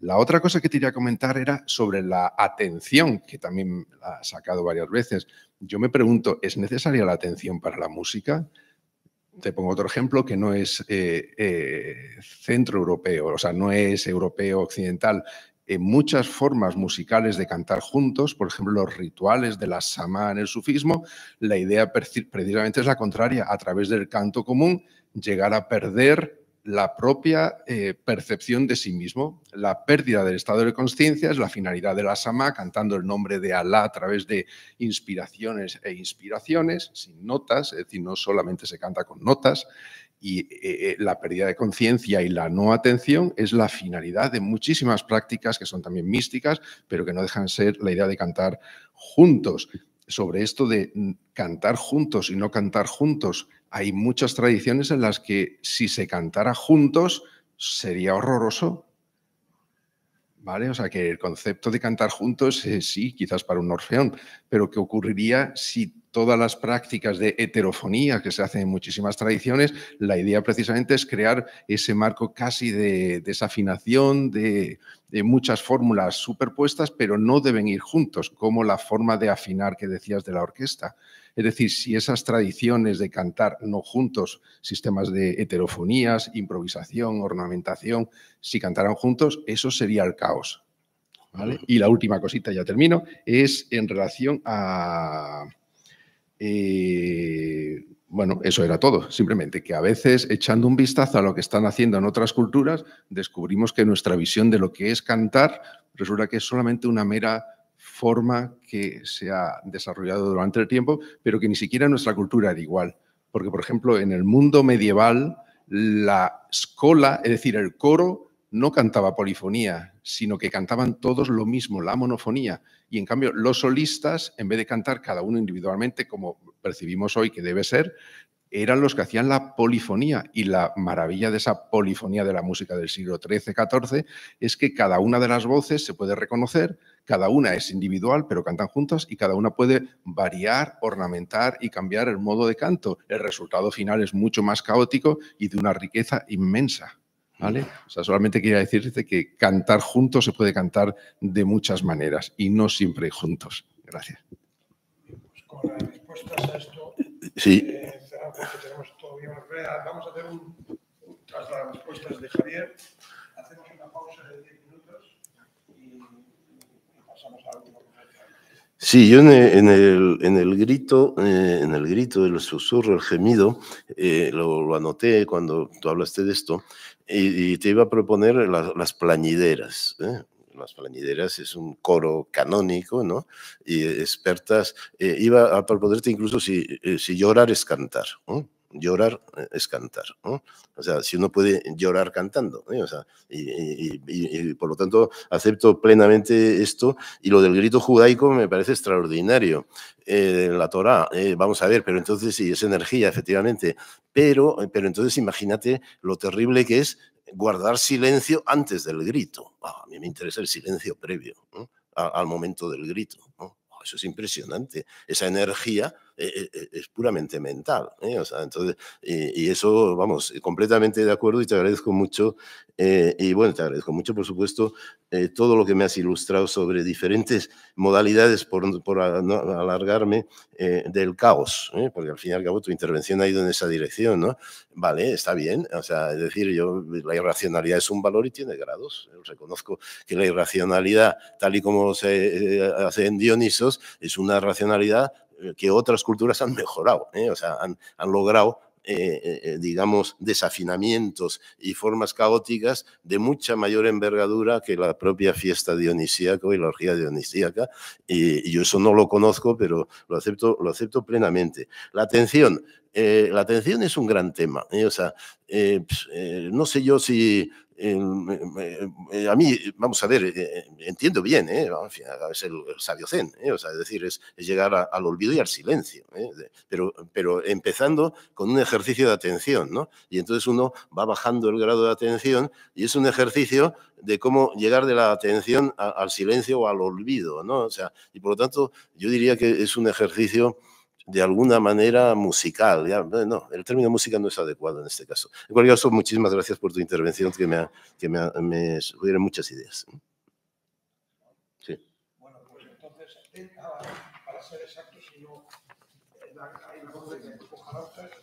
La otra cosa que te comentar era sobre la atención, que también la ha sacado varias veces. Yo me pregunto, ¿es necesaria la atención para la música? Te pongo otro ejemplo que no es eh, eh, centro europeo, o sea, no es europeo occidental. En muchas formas musicales de cantar juntos, por ejemplo, los rituales de la samá en el sufismo, la idea precisamente es la contraria. A través del canto común, llegar a perder la propia eh, percepción de sí mismo. La pérdida del estado de conciencia es la finalidad de la Sama, cantando el nombre de Alá a través de inspiraciones e inspiraciones, sin notas, es decir, no solamente se canta con notas. Y eh, eh, la pérdida de conciencia y la no atención es la finalidad de muchísimas prácticas que son también místicas, pero que no dejan ser la idea de cantar juntos. Sobre esto de cantar juntos y no cantar juntos, hay muchas tradiciones en las que si se cantara juntos sería horroroso. ¿Vale? O sea que el concepto de cantar juntos, eh, sí, quizás para un orfeón, pero ¿qué ocurriría si todas las prácticas de heterofonía que se hacen en muchísimas tradiciones, la idea precisamente es crear ese marco casi de desafinación, de, muchas fórmulas superpuestas, pero no deben ir juntos, como la forma de afinar que decías de la orquesta. Es decir, si esas tradiciones de cantar no juntos, sistemas de heterofonías, improvisación, ornamentación, si cantaran juntos, eso sería el caos. Y la última cosita, ya termino, es en relación a, y eh, bueno, eso era todo. Simplemente que a veces, echando un vistazo a lo que están haciendo en otras culturas, descubrimos que nuestra visión de lo que es cantar resulta que es solamente una mera forma que se ha desarrollado durante el tiempo, pero que ni siquiera nuestra cultura era igual. Porque, por ejemplo, en el mundo medieval, la escola, es decir, el coro, no cantaba polifonía, sino que cantaban todos lo mismo, la monofonía. Y en cambio, los solistas, en vez de cantar cada uno individualmente, como percibimos hoy que debe ser, eran los que hacían la polifonía. Y la maravilla de esa polifonía de la música del siglo XIII-XIV es que cada una de las voces se puede reconocer, cada una es individual, pero cantan juntas y cada una puede variar, ornamentar y cambiar el modo de canto. El resultado final es mucho más caótico y de una riqueza inmensa. ¿Vale? O sea, solamente quería decirte que cantar juntos se puede cantar de muchas maneras y no siempre juntos. Gracias. Pues con las respuestas a esto, sí. Eh, tenemos todavía más. rea. Vamos a hacer un, tras las respuestas de Javier, hacemos una pausa de 10 minutos y, pasamos a la última. Sí, yo en el, en el, en el grito, eh, en el grito, el susurro, el gemido, eh, lo, lo, anoté cuando tú hablaste de esto, y, te iba a proponer las plañideras. ¿eh? Las plañideras es un coro canónico, ¿no? Y expertas, eh, iba a proponerte incluso si, eh, si llorar es cantar llorar eh, es cantar. O sea, si uno puede llorar cantando, ¿eh? y, por lo tanto acepto plenamente esto. Y lo del grito judaico me parece extraordinario. Eh, la Torah, vamos a ver, pero entonces sí, es energía, efectivamente. Pero, pero entonces imagínate lo terrible que es guardar silencio antes del grito. Ah, a mí me interesa el silencio previo al momento del grito. Ah, eso es impresionante. Esa energía e, e, e, es, puramente mental. ¿eh? O sea, entonces, y, eso, vamos, completamente de acuerdo y te agradezco mucho. Eh, y bueno, te agradezco mucho, por supuesto, eh, todo lo que me has ilustrado sobre diferentes modalidades, por, por alargarme, del caos, porque al fin y al cabo tu intervención ha ido en esa dirección, ¿no? Vale, está bien. O sea, es decir, yo, la irracionalidad es un valor y tiene grados. reconozco que la irracionalidad, tal y como se hace en Dionisos, es una racionalidad eh, que otras culturas han mejorado, ¿eh? o sea, han, logrado eh, digamos, desafinamientos y formas caóticas de mucha mayor envergadura que la propia fiesta dionisíaca y la orgía dionisíaca. Y, yo eso no lo conozco, pero lo acepto, lo acepto plenamente. La atención. la atención es un gran tema. O sea, no sé yo si eh, eh, a mí, vamos a ver, eh, entiendo bien, es el, el, sabio zen, o sea, es decir, es, llegar al olvido y al silencio, pero, pero empezando con un ejercicio de atención, ¿no? Y entonces uno va bajando el grado de atención y es un ejercicio de cómo llegar de la atención al silencio o al olvido, ¿no? O sea, y por lo tanto, yo diría que es un ejercicio de alguna manera musical. Ya, eh, no, el término música no es adecuado en este caso. En cualquier caso, muchísimas gracias por tu intervención, que me, ha, que me, me muchas ideas. Sí. Bueno, pues entonces, ah, para ser exacto, si no, eh, hay que voz de Pujarautas,